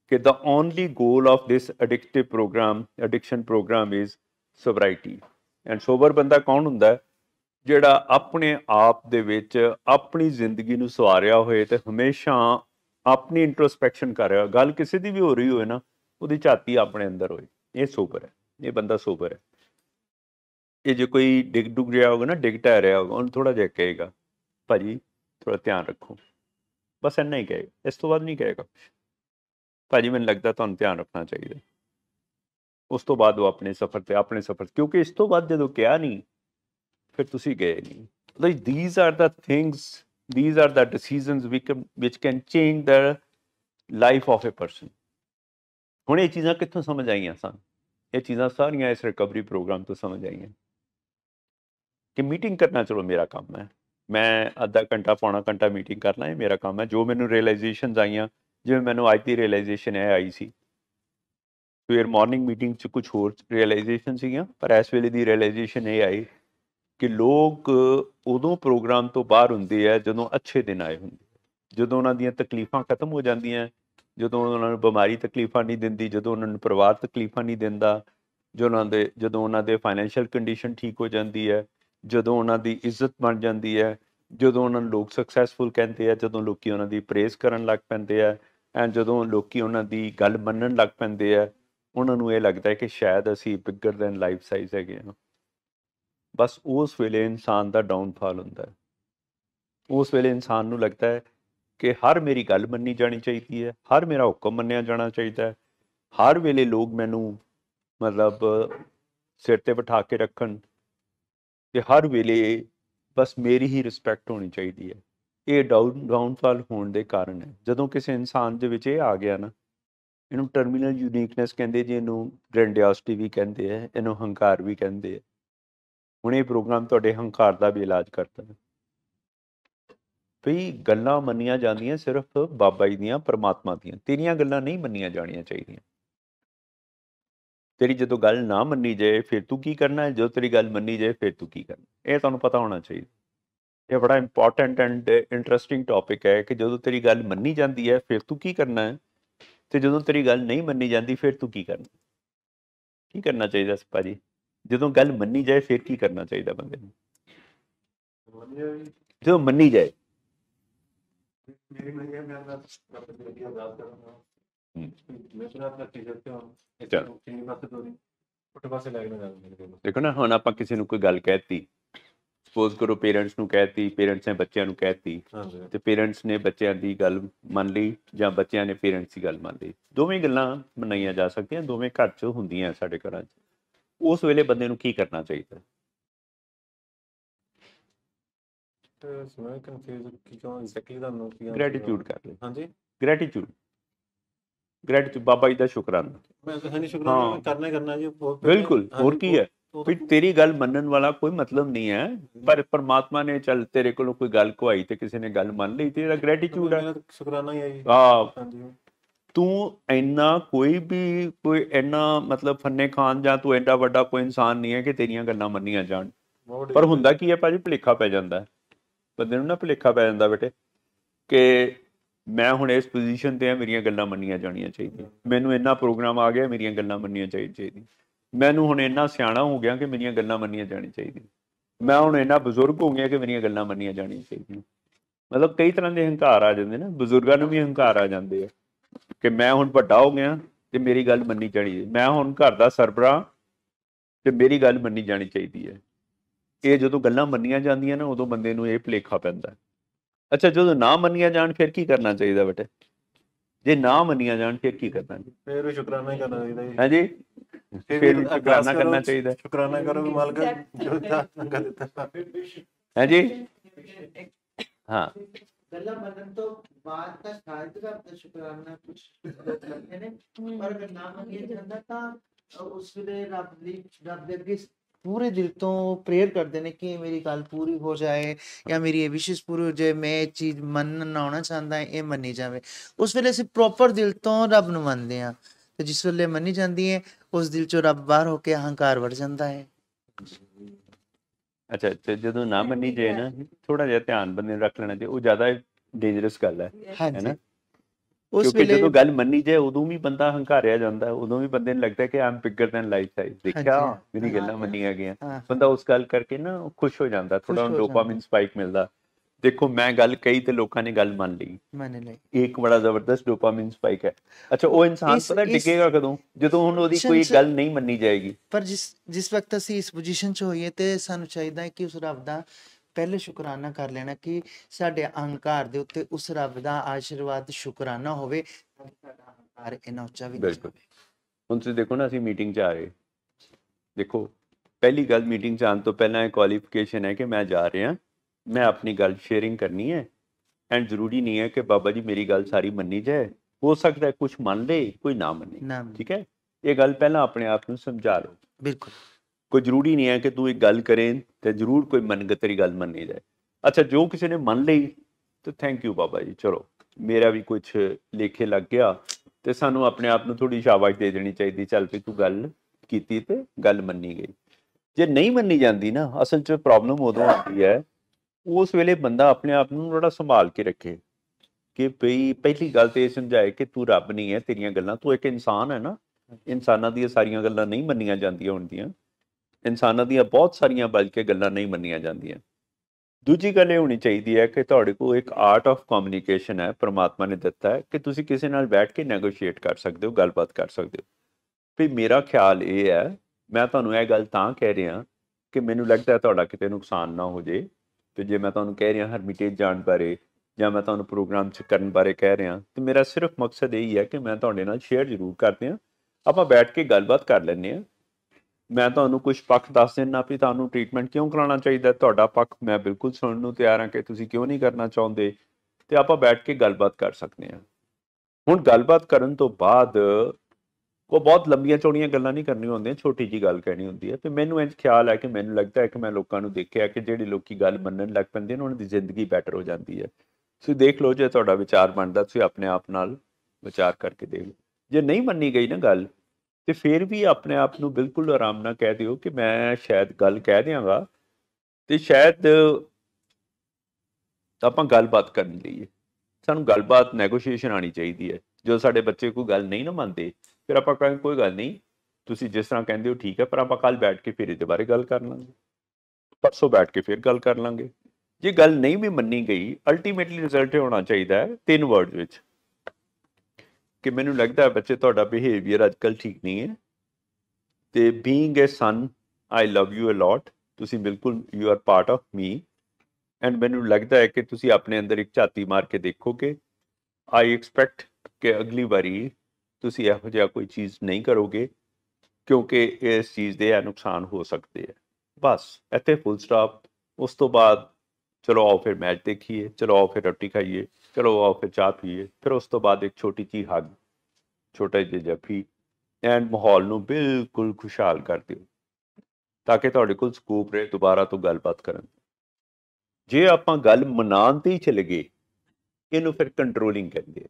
Speaker 1: ਕਿ the only goal of this addictive program addiction program is sobriety and sober ਬੰਦਾ ਕੌਣ ਹੁੰਦਾ ਹੈ ਜਿਹੜਾ ਆਪਣੇ ਆਪ ਦੇ ਵਿੱਚ ਆਪਣੀ ਜ਼ਿੰਦਗੀ ਨੂੰ ਸਵਾਰਿਆ ਹੋਏ ਤੇ ਹਮੇਸ਼ਾ ਆਪਣੀ ਇੰਟਰੋਸਪੈਕਸ਼ਨ ਕਰ ਰਿਹਾ ਗੱਲ ਕਿਸੇ ਦੀ ਵੀ ਹੋ ਰਹੀ ਹੋਵੇ ਨਾ ਉਹਦੀ ਝਾਤੀ ਆਪਣੇ ਅੰਦਰ ਹੋਏ ਇਹ ਸੋਬਰ ਹੈ ਇਹ ਬੰਦਾ ਸੋਬਰ ਹੈ ਇਹ ਜੇ ਕੋਈ ਡਿਗ ਡੁਗ ਰਿਹਾ ਹੋਗਾ ਨਾ ਡਿਗ ਟਾ ਰਿਹਾ ਹੋਗਾ ਉਹਨੂੰ ਥੋੜਾ ਜਿਹਾ ਕਹੇਗਾ ਭਾਜੀ ਥੋੜਾ ਧਿਆਨ ਰੱਖੋ ਬਸ ਇੰਨਾ ਹੀ ਕਹੇਗਾ ਇਸ ਤੋਂ ਬਾਅਦ ਨਹੀਂ ਕਹੇਗਾ ਭਾਜੀ ਮੈਨੂੰ ਲੱਗਦਾ ਤੁਹਾਨੂੰ ਧਿਆਨ ਰੱਖਣਾ ਚਾਹੀਦਾ ਉਸ ਤੋਂ ਬਾਅਦ ਉਹ ਆਪਣੇ ਸਫ਼ਰ ਤੇ ਆਪਣੇ ਸਫ਼ਰ ਕਿਉਂਕਿ ਇਸ ਤੋਂ ਬਾਅਦ ਜਦੋਂ ਕਿਹਾ ਨਹੀਂ ਫਿਰ ਤੁਸੀਂ ਗਏ ਨਹੀਂ like these are the things these are the decisions which can change the life of a person ਹੁਣ ਇਹ ਚੀਜ਼ਾਂ ਕਿੱਥੋਂ ਸਮਝ ਆਈਆਂ ਸਾਨੂੰ ਇਹ ਚੀਜ਼ਾਂ ਸਾਰੀਆਂ ਇਸ ਰਿਕਵਰੀ ਪ੍ਰੋਗਰਾਮ ਤੋਂ ਸਮਝ ਆਈਆਂ ਕਿ ਮੀਟਿੰਗ ਕਰਨਾ ਚਲੋ ਮੇਰਾ ਕੰਮ ਹੈ ਮੈਂ ਅੱਧਾ ਘੰਟਾ ਪੌਣਾ ਘੰਟਾ ਮੀਟਿੰਗ ਕਰਨਾ ਹੈ ਮੇਰਾ ਕੰਮ ਹੈ ਜੋ ਮੈਨੂੰ ਰਿਅਲਾਈਜੇਸ਼ਨਸ ਆਈਆਂ ਜਿਵੇਂ ਮੈਨੂੰ ਅੱਜ ਦੀ ਰਿਅਲਾਈਜੇਸ਼ਨ ਇਹ ਆਈ ਸੀ ਸਵੇਰ ਮਾਰਨਿੰਗ ਮੀਟਿੰਗ 'ਚ ਕੁਝ ਹੋਰ ਰਿਅਲਾਈਜੇਸ਼ਨ ਸੀਗੀਆਂ ਪਰ ਇਸ ਵੇਲੇ ਦੀ ਰਿਅਲਾਈਜੇਸ਼ਨ ਇਹ ਆਈ ਕਿ ਲੋਕ ਉਦੋਂ ਪ੍ਰੋਗਰਾਮ ਤੋਂ ਬਾਹਰ ਹੁੰਦੇ ਆ ਜਦੋਂ ਅੱਛੇ ਦਿਨ ਆਏ ਹੁੰਦੇ ਜਦੋਂ ਉਹਨਾਂ ਦੀਆਂ ਤਕਲੀਫਾਂ ਖਤਮ ਹੋ ਜਾਂਦੀਆਂ ਜਦੋਂ ਉਹਨਾਂ ਨੂੰ ਬਿਮਾਰੀ ਤਕਲੀਫਾਂ ਨਹੀਂ ਦਿੰਦੀ ਜਦੋਂ ਉਹਨਾਂ ਨੂੰ ਪਰਿਵਾਰ ਤਕਲੀਫਾਂ ਨਹੀਂ ਦਿੰਦਾ ਜੋ ਉਹਨਾਂ ਦੇ ਜਦੋਂ ਉਹਨਾਂ ਦੇ ਫਾਈਨੈਂਸ਼ੀਅਲ ਕੰਡੀਸ਼ਨ ਠੀਕ ਹੋ ਜਾਂਦੀ ਹੈ ਜਦੋਂ ਉਹਨਾਂ ਦੀ ਇੱਜ਼ਤ ਬਣ ਜਾਂਦੀ ਹੈ ਜਦੋਂ ਉਹਨਾਂ ਨੂੰ ਲੋਕ ਸਕਸੈਸਫੁਲ ਕਹਿੰਦੇ ਆ ਜਦੋਂ ਲੋਕੀ ਉਹਨਾਂ ਦੀ ਪ੍ਰੇਜ਼ ਕਰਨ ਲੱਗ ਪੈਂਦੇ ਆ ਐਂ ਜਦੋਂ ਲੋਕੀ ਉਹਨਾਂ ਦੀ ਗੱਲ ਮੰਨਣ ਲੱਗ ਪੈਂਦੇ ਆ ਉਹਨਾਂ ਨੂੰ ਇਹ ਲੱਗਦਾ ਹੈ ਕਿ ਸ਼ਾਇਦ ਅਸੀਂ ਬਿਗਰ ਦੈਨ ਲਾਈਫ ਸਾਈਜ਼ ਹੈਗੇ ਆ ਬਸ ਉਸ ਵੇਲੇ ਇਨਸਾਨ ਦਾ ਡਾਊਨਫਾਲ ਹੁੰਦਾ ਹੈ ਉਸ ਵੇਲੇ ਇਨਸਾਨ ਨੂੰ ਲੱਗਦਾ ਹੈ ਕਿ ਹਰ ਮੇਰੀ ਗੱਲ ਮੰਨੀ ਜਾਣੀ ਚਾਹੀਦੀ ਹੈ ਹਰ ਮੇਰਾ ਹੁਕਮ ਮੰਨਿਆ ਜਾਣਾ ਚਾਹੀਦਾ ਹੈ ਹਰ ਵੇਲੇ ਲੋਕ ਮੈਨੂੰ ਮਤਲਬ ਸਿਰ ਤੇ ਬਿਠਾ ਕੇ ਰੱਖਣ ਤੇ ਹਰ ਵੇਲੇ ਬਸ ਮੇਰੀ ਹੀ ਰਿਸਪੈਕਟ ਹੋਣੀ ਚਾਹੀਦੀ ਹੈ ਇਹ ਡਾਊਨ ਡਾਊਨਫਾਲ ਹੋਣ ਦੇ ਕਾਰਨ ਹੈ ਜਦੋਂ ਕਿਸੇ ਇਨਸਾਨ ਦੇ ਵਿੱਚ ਇਹ ਆ ਗਿਆ ਨਾ ਇਹਨੂੰ ਟਰਮੀਨਲ ਯੂਨੀਕਨੈਸ ਕਹਿੰਦੇ ਜੀ ਇਹਨੂੰ ਗ੍ਰੈਂਡਿਓਸਿਟੀ ਵੀ ਕਹਿੰਦੇ ਆ ਇਹਨੂੰ ਹੰਕਾਰ ਵੀ ਕਹਿੰਦੇ ਆ ਹੁਣ ਇਹ ਪ੍ਰੋਗਰਾਮ ਤੁਹਾਡੇ ਹੰਕਾਰ ਦਾ ਵੀ ਇਲਾਜ ਕਰਦਾ ਹੈ ਵੀ ਗੱਲਾਂ ਮੰਨੀਆਂ ਜਾਂਦੀਆਂ ਸਿਰਫ ਬਾਬਾ ਜੀ ਦੀਆਂ ਪਰਮਾਤਮਾ ਦੀਆਂ ਤੇਰੀਆਂ ਗੱਲਾਂ ਨਹੀਂ ਮੰਨੀਆਂ ਜਾਣੀਆਂ ਚਾਹੀਦੀਆਂ ਤੇਰੀ ਜਦੋਂ ਗੱਲ ਨਾ ਮੰਨੀ ਜਾਏ ਫਿਰ ਤੂੰ ਕੀ ਕਰਨਾ ਹੈ ਜਦੋਂ ਤੇਰੀ ਗੱਲ ਮੰਨੀ ਜਾਏ ਫਿਰ ਤੂੰ ਕੀ ਕਰਨਾ ਇਹ ਤੁਹਾਨੂੰ ਪਤਾ ਹੋਣਾ ਚਾਹੀਦਾ ਇਹ ਬੜਾ ਇੰਪੋਰਟੈਂਟ ਐਂਡ ਇੰਟਰਸਟਿੰਗ ਟੌਪਿਕ ਹੈ ਕਿ ਜਦੋਂ ਤੇਰੀ ਗੱਲ ਮੰਨੀ ਜਾਂਦੀ ਹੈ ਫਿਰ ਤੂੰ ਕੀ ਕਰਨਾ ਹੈ ਤੇ ਜਦੋਂ ਤੇਰੀ ਗੱਲ ਨਹੀਂ ਮੰਨੀ ਜਾਂਦੀ ਫਿਰ ਤੂੰ ਕੀ ਕਰਨਾ ਕੀ ਕਰਨਾ ਚਾਹੀਦਾ ਸਪਾ ਜੀ ਜਦੋਂ ਗੱਲ ਮੰਨੀ ਜਾਏ ਫਿਰ ਕੀ ਕਰਨਾ ਚਾਹੀਦਾ ਬੰਦੇ ਨੂੰ ਜਦੋਂ ਮੰਨੀ ਜਾਏ ਮੇਰੀ ਮੰਨੀ ਮੈਂ ਅਰਦਾਸ
Speaker 2: ਹਾਂ
Speaker 1: ਦੇਖੋ ਨਾ ਹੁਣ ਆਪਾਂ ਕਿਸੇ ਨੂੰ ਕੋਈ ਗੱਲ ਕਹਿਤੀ ਸਪੋਜ਼ ਕਰੋ ਪੇਰੈਂਟਸ ਨੂੰ ਕਹਿਤੀ ਪੇਰੈਂਟਸ ਨੇ ਬੱਚਿਆਂ ਨੂੰ ਕਹਿਤੀ ਤੇ ਪੇਰੈਂਟਸ ਨੇ ਬੱਚਿਆਂ ਦੀ ਗੱਲ ਮੰਨ ਲਈ ਜਾਂ ਬੱਚਿਆਂ ਨੇ ਪੇਰੈਂਟਸ ਦੀ ਗੱਲ ਮੰਨ ਲਈ ਦੋਵੇਂ ਗੱਲਾਂ ਬਣਾਈਆਂ ਜਾ ਸਕਦੀਆਂ ਦੋਵੇਂ ਘਰ 'ਚ ਹੁੰਦੀਆਂ ਸਾਡੇ ਘਰਾਂ 'ਚ ਉਸ ਵੇਲੇ ਬੰਦੇ ਨੂੰ ਕੀ ਕਰਨਾ ਚਾਹੀਦਾ
Speaker 2: ਕਿ ਦਾ ਗ੍ਰੈਟੀਟਿਊਡ ਕਰ ਲੈ ਹਾਂਜੀ
Speaker 1: ਗ੍ਰੈਟੀਟਿਊਡ ਗ੍ਰੈਟੀਟਿਊਡ ਬਾਬਾ ਜੀ ਦਾ ਸ਼ੁਕਰਾਨਾ ਮੈਂ ਤਾਂ ਹਾਂਜੀ ਸ਼ੁਕਰਾਨਾ
Speaker 2: ਕਰਨਾ ਹੀ ਕਰਨਾ ਜੀ ਬਿਲਕੁਲ ਹੋਰ ਕੀ ਹੈ
Speaker 1: ਫਿਰ ਤੇਰੀ ਗੱਲ ਮੰਨਣ ਵਾਲਾ ਕੋਈ ਮਤਲਬ ਨਹੀਂ ਹੈ ਪਰ ਪਰਮਾਤਮਾ ਨੇ ਚੱਲ ਤੇਰੇ ਕੋਲੋਂ ਕੋਈ ਗੱਲ ਕੋਈ ਤੇ ਕਿਸੇ ਨੇ ਗੱਲ ਮੰਨ ਲਈ ਤੇਰਾ ਗ੍ਰੈਟੀਟਿਊਡ ਹੈ ਸ਼ੁਕਰਾਨਾ ਹੀ ਹੈ ਜੀ ਹਾਂ ਤੂੰ ਇੰਨਾ ਕੋਈ ਵੀ ਕੋਈ ਇੰਨਾ ਮਤਲਬ ਫੰਨੇ ਖਾਨ ਜਾਂ ਤੂੰ ਐਡਾ ਵੱਡਾ ਕੋਈ ਇਨਸਾਨ ਨਹੀਂ ਹੈ ਕਿ ਤੇਰੀਆਂ ਗੱਲਾਂ ਮੰਨੀਆਂ ਜਾਣ ਪਰ ਹੁੰਦਾ ਕੀ ਹੈ ਭਾਜੀ ਭਲੇਖਾ ਪੈ ਜਾਂਦਾ ਬੰਦੇ ਨੂੰ ਨਾ ਭਲੇਖਾ ਪੈ ਜਾਂਦਾ ਬੇਟੇ ਕਿ ਮੈਂ ਹੁਣ ਇਸ ਪੋਜੀਸ਼ਨ ਤੇ ਆ ਮੇਰੀਆਂ ਗੱਲਾਂ ਮੰਨੀਆਂ ਜਾਣੀਆਂ ਚਾਹੀਦੀਆਂ ਮੈਨੂੰ ਇੰਨਾ ਪ੍ਰੋਗਰਾਮ ਆ ਗਿਆ ਮੇਰੀਆਂ ਗੱਲਾਂ ਮੰਨੀਆਂ ਚਾਹੀਦੀਆਂ ਮੈਨੂੰ ਹੁਣ ਇੰਨਾ ਸਿਆਣਾ ਹੋ ਗਿਆ ਕਿ ਮੇਰੀਆਂ ਗੱਲਾਂ ਮੰਨੀਆਂ ਜਾਣੀਆਂ ਚਾਹੀਦੀਆਂ ਮੈਂ ਹੁਣ ਇੰਨਾ ਬਜ਼ੁਰਗ ਹੋ ਗਿਆ ਕਿ ਮੇਰੀਆਂ ਗੱਲਾਂ ਮੰਨੀਆਂ ਜਾਣੀਆਂ ਚਾਹੀਦੀਆਂ ਮਤਲਬ ਕਈ ਤਰ੍ਹਾਂ ਦੇ ਹੰਕਾਰ ਆ ਜਾਂਦੇ ਨੇ ਬਜ਼ੁਰਗਾਂ ਨੂੰ ਵੀ ਹੰਕਾਰ ਆ ਜਾਂਦੇ ਆ ਕਿ ਮੈਂ ਹੁਣ ਵੱਡਾ ਹੋ ਗਿਆ ਤੇ ਮੇਰੀ ਗੱਲ ਮੰਨੀ ਜਾਣੀ ਹੈ ਮੈਂ ਹੁਣ ਘਰ ਦਾ ਸਰਬਰਾ ਤੇ ਮੇਰੀ ਗੱਲ ਮੰਨੀ ਜਾਣੀ ਚਾਹੀਦੀ ਹੈ ਇਹ ਜਦੋਂ ਗੱਲਾਂ ਮੰਨੀਆਂ ਜਾਂਦੀਆਂ ਨੇ ਉਦੋਂ ਬੰਦੇ ਨੂੰ ਇਹ ਭਲੇਖਾ ਪੈਂਦਾ ਅੱਛਾ ਜਦੋਂ ਨਾ ਮੰਨਿਆ ਜਾਣ ਫਿਰ ਕੀ ਕਰਨਾ ਚਾਹੀਦਾ ਬੇਟੇ ਜੇ ਨਾ ਮੰਨਿਆ ਜਾਣ ਫਿਰ ਕੀ ਕਰਨਾ ਜੀ
Speaker 2: ਫਿਰ ਸ਼ੁਕਰਾਨਾ ਹੀ ਕਰਨਾ ਚਾਹੀਦਾ ਜੀ
Speaker 1: ਹਾਂਜੀ ਫਿਰ ਸ਼ੁਕਰਾਨਾ ਕਰਨਾ ਚਾਹੀਦਾ ਸ਼ੁਕਰਾਨਾ ਕਰੋ ਮਾਲਕ ਜੋ ਕਰ ਦਿੱਤਾ ਹਾਂਜੀ
Speaker 2: ਹਾਂ ਗੱਲਾਂ ਮੰਨਣ ਤੋਂ ਬਾਅਦ ਤਾਂ ਸ਼ਾਇਦ ਦਾ ਸ਼ੁਕਰਾਨਾ ਕੁਝ ਕਰਦੇ ਨੇ ਪਰ ਅਗਰ ਨਾ ਮੰਨਿਆ ਜਾਂਦਾ ਤਾਂ ਉਸ ਦੇ ਰੱਬ ਦੀ ਰੱਬ ਦੇ ਅੱਗੇ ਪੂਰੇ ਦਿਲ ਤੋਂ ਪ੍ਰੇਅਰ ਕਰਦੇ ਨੇ ਕਿ ਮੇਰੀ ਗੱਲ ਪੂਰੀ ਹੋ ਜਾਏ ਜਾਂ ਮੇਰੀ ਇਹ ਵਿਸ਼ੇਸ਼ ਪੂਰੀ ਹੋ ਜਾਏ ਮੈਂ ਇਹ ਚੀਜ਼ ਮੰਨਣਾ ਆਉਣਾ ਚਾਹੁੰਦਾ ਇਹ ਮੰਨੀ ਜਾਵੇ ਉਸ ਵੇਲੇ ਅਸੀਂ ਪ੍ਰੋਪਰ ਦਿਲ ਤੋਂ ਰੱਬ ਨੂੰ ਮੰਨਦੇ ਆ ਤੇ ਜਿਸ ਵੇਲੇ ਮੰਨੀ ਜਾਂਦੀ ਹੈ ਉਸ ਦਿਲ ਚੋਂ ਰੱਬ ਬਾਹਰ ਹੋ ਕੇ ਹੰਕਾਰ ਵੜ ਜਾਂਦਾ ਹੈ
Speaker 1: ਅੱਛਾ ਤੇ ਜਦੋਂ ਨਾ ਮੰਨੀ ਜੇ ਨਾ ਥੋੜਾ ਜਿਹਾ ਧਿਆਨ ਬੰਦੇ ਰੱਖ ਲੈਣਾ ਜੇ ਉਹ ਜ਼ਿਆਦਾ ਡੇਂਜਰਸ ਗੱਲ ਹੈ ਹੈ ਨਾ
Speaker 2: ਉਸ ਵੇਲੇ ਜਦੋਂ ਗੱਲ
Speaker 1: ਮੰਨੀ ਜਾਏ ਉਦੋਂ ਵੀ ਬੰਦਾ ਹੰਕਾਰਿਆ ਜਾਂਦਾ ਹੈ ਉਦੋਂ ਵੀ ਬੰਦੇ ਨੂੰ ਲੱਗਦਾ ਕਿ I'm bigger than life size ਦੇਖਿਆ ਮੇਰੀ ਗੱਲਾਂ ਮੰਨੀਆਂ ਗਈਆਂ ਬੰਦਾ ਉਸ ਗੱਲ ਕਰਕੇ ਨਾ ਖੁਸ਼ ਹੋ ਜਾਂਦਾ ਥੋੜਾ ਡੋਪਾਮਾਈਨ ਸਪਾਈਕ ਮਿਲਦਾ ਦੇਖੋ ਮੈਂ ਗੱਲ ਕਹੀ ਤੇ ਲੋਕਾਂ ਨੇ ਗੱਲ ਮੰਨ ਲਈ ਮੰਨ ਲਈ ਇੱਕ ਬੜਾ ਜ਼ਬਰਦਸਤ ਡੋਪਾਮਾਈਨ ਸਪਾਈਕ ਹੈ ਅੱਛਾ ਉਹ ਇਨਸਾਨ ਪਤਾ ਡਿੱਗੇਗਾ ਕਦੋਂ ਜਦੋਂ ਹੁਣ ਉਹਦੀ ਕੋਈ ਗੱਲ ਨਹੀਂ ਮੰਨੀ ਜਾਏਗੀ
Speaker 2: ਪਰ ਜਿਸ ਜਿਸ ਵਕਤ ਅਸੀਂ ਇਸ ਪੋਜੀਸ਼ਨ 'ਚ ਹੋਈਏ ਤੇ ਸਾਨੂੰ ਚਾਹੀਦਾ ਹੈ ਕਿ ਉਸ ਰੱਬ ਦਾ ਪਹਿਲੇ ਸ਼ੁਕਰਾਨਾ ਕਰ ਲੈਣਾ ਕਿ ਸਾਡੇ ਅਹੰਕਾਰ ਦੇ ਉੱਤੇ ਉਸ ਰੱਬ ਦਾ ਆਸ਼ੀਰਵਾਦ ਸ਼ੁਕਰਾਨਾ ਹੋਵੇ ਸਾਡਾ ਅਹੰਕਾਰ ਇਹਨਾਂ ਉੱਚਾ ਵੀ ਬਿਲਕੁਲ
Speaker 1: ਹੁਣ ਤੁਸੀਂ ਦੇਖੋ ਨਾ ਅਸੀਂ ਮੀਟਿੰਗ 'ਚ ਆਏ ਦੇਖੋ ਪਹਿਲੀ ਗੱਲ ਮੀਟਿੰਗ 'ਚ ਆਉਣ ਤੋਂ ਪਹਿਲਾਂ ਇਹ ਕੁਆਲੀਫਿਕੇਸ਼ਨ ਹੈ ਕਿ ਮੈਂ ਜਾ ਰਿਹਾ ਮੈਂ ਆਪਣੀ ਗੱਲ ਸ਼ੇਅਰਿੰਗ ਕਰਨੀ ਹੈ ਐਂਡ ਜ਼ਰੂਰੀ ਨਹੀਂ ਹੈ ਕਿ ਬਾਬਾ ਜੀ ਮੇਰੀ ਗੱਲ ਸਾਰੀ ਮੰਨੀ ਜਾਏ ਹੋ ਸਕਦਾ ਹੈ ਕੁਝ ਮੰਨ ਲੇ ਕੋਈ ਨਾ ਮੰਨੇ ਠੀਕ ਹੈ ਇਹ ਗੱਲ ਪਹਿਲਾਂ ਆਪਣੇ ਆਪ ਨੂੰ ਸਮਝਾ ਲਓ ਬਿਲਕੁਲ ਕੋਈ ਜ਼ਰੂਰੀ ਨਹੀਂ ਹੈ ਕਿ ਤੂੰ ਇੱਕ ਗੱਲ ਕਰੇ ਤੇ ਜ਼ਰੂਰ ਕੋਈ ਮਨਗਤ ਤੇਰੀ ਗੱਲ ਮੰਨੀ ਜਾਏ ਅੱਛਾ ਜੋ ਕਿਸੇ ਨੇ ਮੰਨ ਲਈ ਤੇ ਥੈਂਕ ਯੂ ਬਾਬਾ ਜੀ ਚਲੋ ਮੇਰਾ ਵੀ ਕੁਝ ਲੇਖੇ ਲੱਗ ਗਿਆ ਤੇ ਸਾਨੂੰ ਆਪਣੇ ਆਪ ਨੂੰ ਥੋੜੀ ਸ਼ਾਬਾਸ਼ ਦੇ ਦੇਣੀ ਚਾਹੀਦੀ ਚੱਲ ਵੀ ਤੂੰ ਗੱਲ ਕੀਤੀ ਤੇ ਗੱਲ ਮੰਨੀ ਗਈ ਜੇ ਨਹੀਂ ਮੰਨੀ ਜਾਂਦੀ ਨਾ ਅਸਲ 'ਚ ਪ੍ਰੋਬਲਮ ਉਦੋਂ ਆਉਂਦੀ ਹੈ ਉਸ ਵੇਲੇ ਬੰਦਾ ਆਪਣੇ ਆਪ ਨੂੰ ਥੋੜਾ ਸੰਭਾਲ ਕੇ ਰੱਖੇ ਕਿ ਭਈ ਪਹਿਲੀ ਗੱਲ ਤੇ ਸਮਝਾਏ ਕਿ ਤੂੰ ਰੱਬ ਨਹੀਂ ਹੈ ਤੇਰੀਆਂ ਗੱਲਾਂ ਤੂੰ ਇੱਕ ਇਨਸਾਨ ਹੈ ਨਾ ਇਨਸਾਨਾਂ ਦੀਆਂ ਸਾਰੀਆਂ ਗੱਲਾਂ ਨਹੀਂ ਮੰਨੀਆਂ ਜਾਂਦੀਆਂ ਹੁੰਦੀਆਂ ਇਨਸਾਨਾਂ ਦੀਆਂ ਬਹੁਤ ਸਾਰੀਆਂ ਬਲਕਿ ਗੱਲਾਂ ਨਹੀਂ ਮੰਨੀਆਂ ਜਾਂਦੀਆਂ ਦੂਜੀ ਗੱਲ ਇਹ ਹੋਣੀ ਚਾਹੀਦੀ ਹੈ ਕਿ ਤੁਹਾਡੇ ਕੋਲ ਇੱਕ ਆਰਟ ਆਫ ਕਮਿਊਨੀਕੇਸ਼ਨ ਹੈ ਪ੍ਰਮਾਤਮਾ ਨੇ ਦਿੱਤਾ ਹੈ ਕਿ ਤੁਸੀਂ ਕਿਸੇ ਨਾਲ ਬੈਠ ਕੇ ਨੇਗੋਸ਼ੀਏਟ ਕਰ ਸਕਦੇ ਹੋ ਗੱਲਬਾਤ ਕਰ ਸਕਦੇ ਹੋ ਵੀ ਮੇਰਾ ਖਿਆਲ ਇਹ ਹੈ ਮੈਂ ਤੁਹਾਨੂੰ ਇਹ ਗੱਲ ਤਾਂ ਕਹਿ ਰਿਹਾ ਕਿ ਮੈਨੂੰ ਲੱਗਦਾ ਤੁਹਾਡਾ ਕਿਤੇ ਨੁਕਸਾਨ ਨਾ ਹੋ ਜੇ ਤੇ ਜੇ ਮੈਂ ਤੁਹਾਨੂੰ ਕਹਿ ਰਿਹਾ ਹਰਮਿਟੇਜ ਜਾਣ ਬਾਰੇ ਜਾਂ ਮੈਂ ਤੁਹਾਨੂੰ ਪ੍ਰੋਗਰਾਮ ਚ ਕਰਨ ਬਾਰੇ ਕਹਿ ਰਿਹਾ ਤੇ ਮੇਰਾ ਸਿਰਫ ਮਕਸਦ ਇਹ ਹੀ ਹੈ ਕਿ ਮੈਂ ਤੁਹਾਡੇ ਨਾਲ ਸ਼ੇਅਰ ਜ਼ਰੂਰ ਕਰਦੇ ਆ ਆਪਾਂ ਬੈਠ ਕੇ ਗੱਲਬਾਤ ਕਰ ਲੈਂਦੇ ਆ ਮੈਂ ਤੁਹਾਨੂੰ ਕੁਝ ਪੱਖ ਦੱਸ ਦੇਣਾ ਵੀ ਤੁਹਾਨੂੰ ਟ੍ਰੀਟਮੈਂਟ ਕਿਉਂ ਕਰਾਉਣਾ ਚਾਹੀਦਾ ਤੁਹਾਡਾ ਪੱਖ ਮੈਂ ਬਿਲਕੁਲ ਸੁਣਨ ਨੂੰ ਤਿਆਰ ਹਾਂ ਕਿ ਤੁਸੀਂ ਕਿਉਂ ਨਹੀਂ ਕਰਨਾ ਚਾਹੁੰਦੇ ਤੇ ਆਪਾਂ ਬੈਠ ਕੇ ਗੱਲਬਾਤ ਕਰ ਸਕਦੇ ਹਾਂ ਹੁਣ ਗੱਲਬਾਤ ਕਰਨ ਤੋਂ ਬਾਅਦ ਉਹ ਬਹੁਤ ਲੰਬੀਆਂ ਚੌੜੀਆਂ ਗੱਲਾਂ ਨਹੀਂ ਕਰਨੀਆਂ ਹੁੰਦੀਆਂ ਛੋਟੀ ਜੀ ਗੱਲ ਕਹਿਣੀ ਹੁੰਦੀ ਹੈ ਤੇ ਮੈਨੂੰ ਇੰਜ ਖਿਆਲ ਹੈ ਕਿ ਮੈਨੂੰ ਲੱਗਦਾ ਹੈ ਕਿ ਮੈਂ ਲੋਕਾਂ ਨੂੰ ਦੇਖਿਆ ਕਿ ਜਿਹੜੇ ਲੋਕੀ ਗੱਲ ਮੰਨਣ ਲੱਗ ਪੈਂਦੇ ਨੇ ਉਹਨਾਂ ਦੀ ਜ਼ਿੰਦਗੀ ਬੈਟਰ ਹੋ ਜਾਂਦੀ ਹੈ ਤੁਸੀਂ ਦੇਖ ਲਓ ਜੇ ਤੁਹਾਡਾ ਵਿਚਾਰ ਬਣਦਾ ਤੁਸੀਂ ਆਪਣੇ ਆਪ ਨਾਲ ਵਿਚਾਰ ਕਰਕੇ ਦੇਖ ਲਓ ਜੇ ਨਹੀਂ ਮੰਨੀ ਗਈ ਨਾ ਗੱਲ ਤੇ ਫਿਰ ਵੀ ਆਪਣੇ ਆਪ ਨੂੰ ਬਿਲਕੁਲ ਆਰਾਮ ਨਾਲ ਕਹਿ ਦਿਓ ਕਿ ਮੈਂ ਸ਼ਾਇਦ ਗੱਲ ਕਹਿ ਦਿਆਂਗਾ ਤੇ ਸ਼ਾਇਦ ਆਪਾਂ ਗੱਲਬਾਤ ਕਰਨ ਲਈਏ ਸਾਨੂੰ ਗੱਲਬਾਤ ਨੈਗੋਸ਼ੀਏਸ਼ਨ ਆਣੀ ਚਾਹੀਦੀ ਹੈ ਜੋ ਸਾਡੇ ਬੱਚੇ ਕੋਈ ਗੱਲ ਨਹੀਂ ਨਾ ਮੰਨਦੇ ਫਿਰ ਆਪਾਂ ਕਹਿੰਦੇ ਕੋਈ ਗੱਲ ਨਹੀਂ ਤੁਸੀਂ ਜਿਸ ਤਰ੍ਹਾਂ ਕਹਿੰਦੇ ਹੋ ਠੀਕ ਹੈ ਪਰ ਆਪਾਂ ਕੱਲ ਬੈਠ ਕੇ ਫਿਰ ਇਹਦੇ ਬਾਰੇ ਗੱਲ ਕਰ ਲਾਂਗੇ ਪਰਸੋਂ ਬੈਠ ਕੇ ਫਿਰ ਗੱਲ ਕਰ ਲਾਂਗੇ ਜੇ ਗੱਲ ਨਹੀਂ ਵੀ ਮੰਨੀ ਗਈ ਅਲਟੀਮੇਟਲੀ ਰਿਜ਼ਲਟ ਹੋਣਾ ਚਾਹੀਦਾ ਹੈ ਤਿੰਨ ਵਰਡ ਵਿੱਚ ਕਿ ਮੈਨੂੰ ਲੱਗਦਾ ਬੱਚੇ ਤੁਹਾਡਾ ਬਿਹੇਵੀਅਰ ਅੱਜਕੱਲ ਠੀਕ ਨਹੀਂ ਹੈ ਤੇ being a son I love you a lot ਤੁਸੀਂ ਬਿਲਕੁਲ you are part of me and ਮੈਨੂੰ ਲੱਗਦਾ ਹੈ ਕਿ ਤੁਸੀਂ ਆਪਣੇ ਅੰਦਰ ਇੱਕ ਝਾਤੀ ਮਾਰ ਕੇ ਦੇਖੋਗੇ ਆਈ ਐਕਸਪੈਕਟ ਕਿ ਅਗਲੀ ਵਾਰੀ ਤੁਸੀਂ ਇਹੋ ਜਿਹਾ ਕੋਈ ਚੀਜ਼ ਨਹੀਂ ਕਰੋਗੇ ਕਿਉਂਕਿ ਇਸ ਚੀਜ਼ ਦੇ ਨੁਕਸਾਨ ਹੋ ਸਕਦੇ ਆ ਬਸ ਇੱਥੇ ਫੁੱਲ ਸਟਾਪ ਉਸ ਤੋਂ ਬਾਅਦ ਚਲੋ ਆਓ ਫਿਰ ਮੈਚ ਦੇਖੀਏ ਚਲੋ ਆਓ ਫਿਰ ਰੋਟੀ ਖਾਈਏ ਚਲੋ ਆਓ ਫਿਰ ਚਾਹ ਪੀਏ ਫਿਰ ਉਸ ਤੋਂ ਬਾਅਦ ਇੱਕ ਛੋਟੀ ਜੀ ਹੱਗ ਛੋਟੇ ਜਿਹੇ ਜੱਫੀ ਐਂਡ ਮਾਹੌਲ ਨੂੰ ਬਿਲਕੁਲ ਖੁਸ਼ਹਾਲ ਕਰ ਦਿਓ ਤਾਂ ਕਿ ਤੁਹਾਡੇ ਕੋਲ ਸਕੂਪ ਰਹੇ ਦੁਬਾਰਾ ਤੋਂ ਗੱਲਬਾਤ ਕਰਨ ਜੇ ਆਪਾਂ ਗੱਲ ਮਨਾਉਣ ਤੇ ਹੀ ਚਲੇ ਗਏ ਇਹਨੂੰ ਫਿਰ ਕੰਟਰੋਲਿੰਗ ਕਹਿੰਦੇ ਆ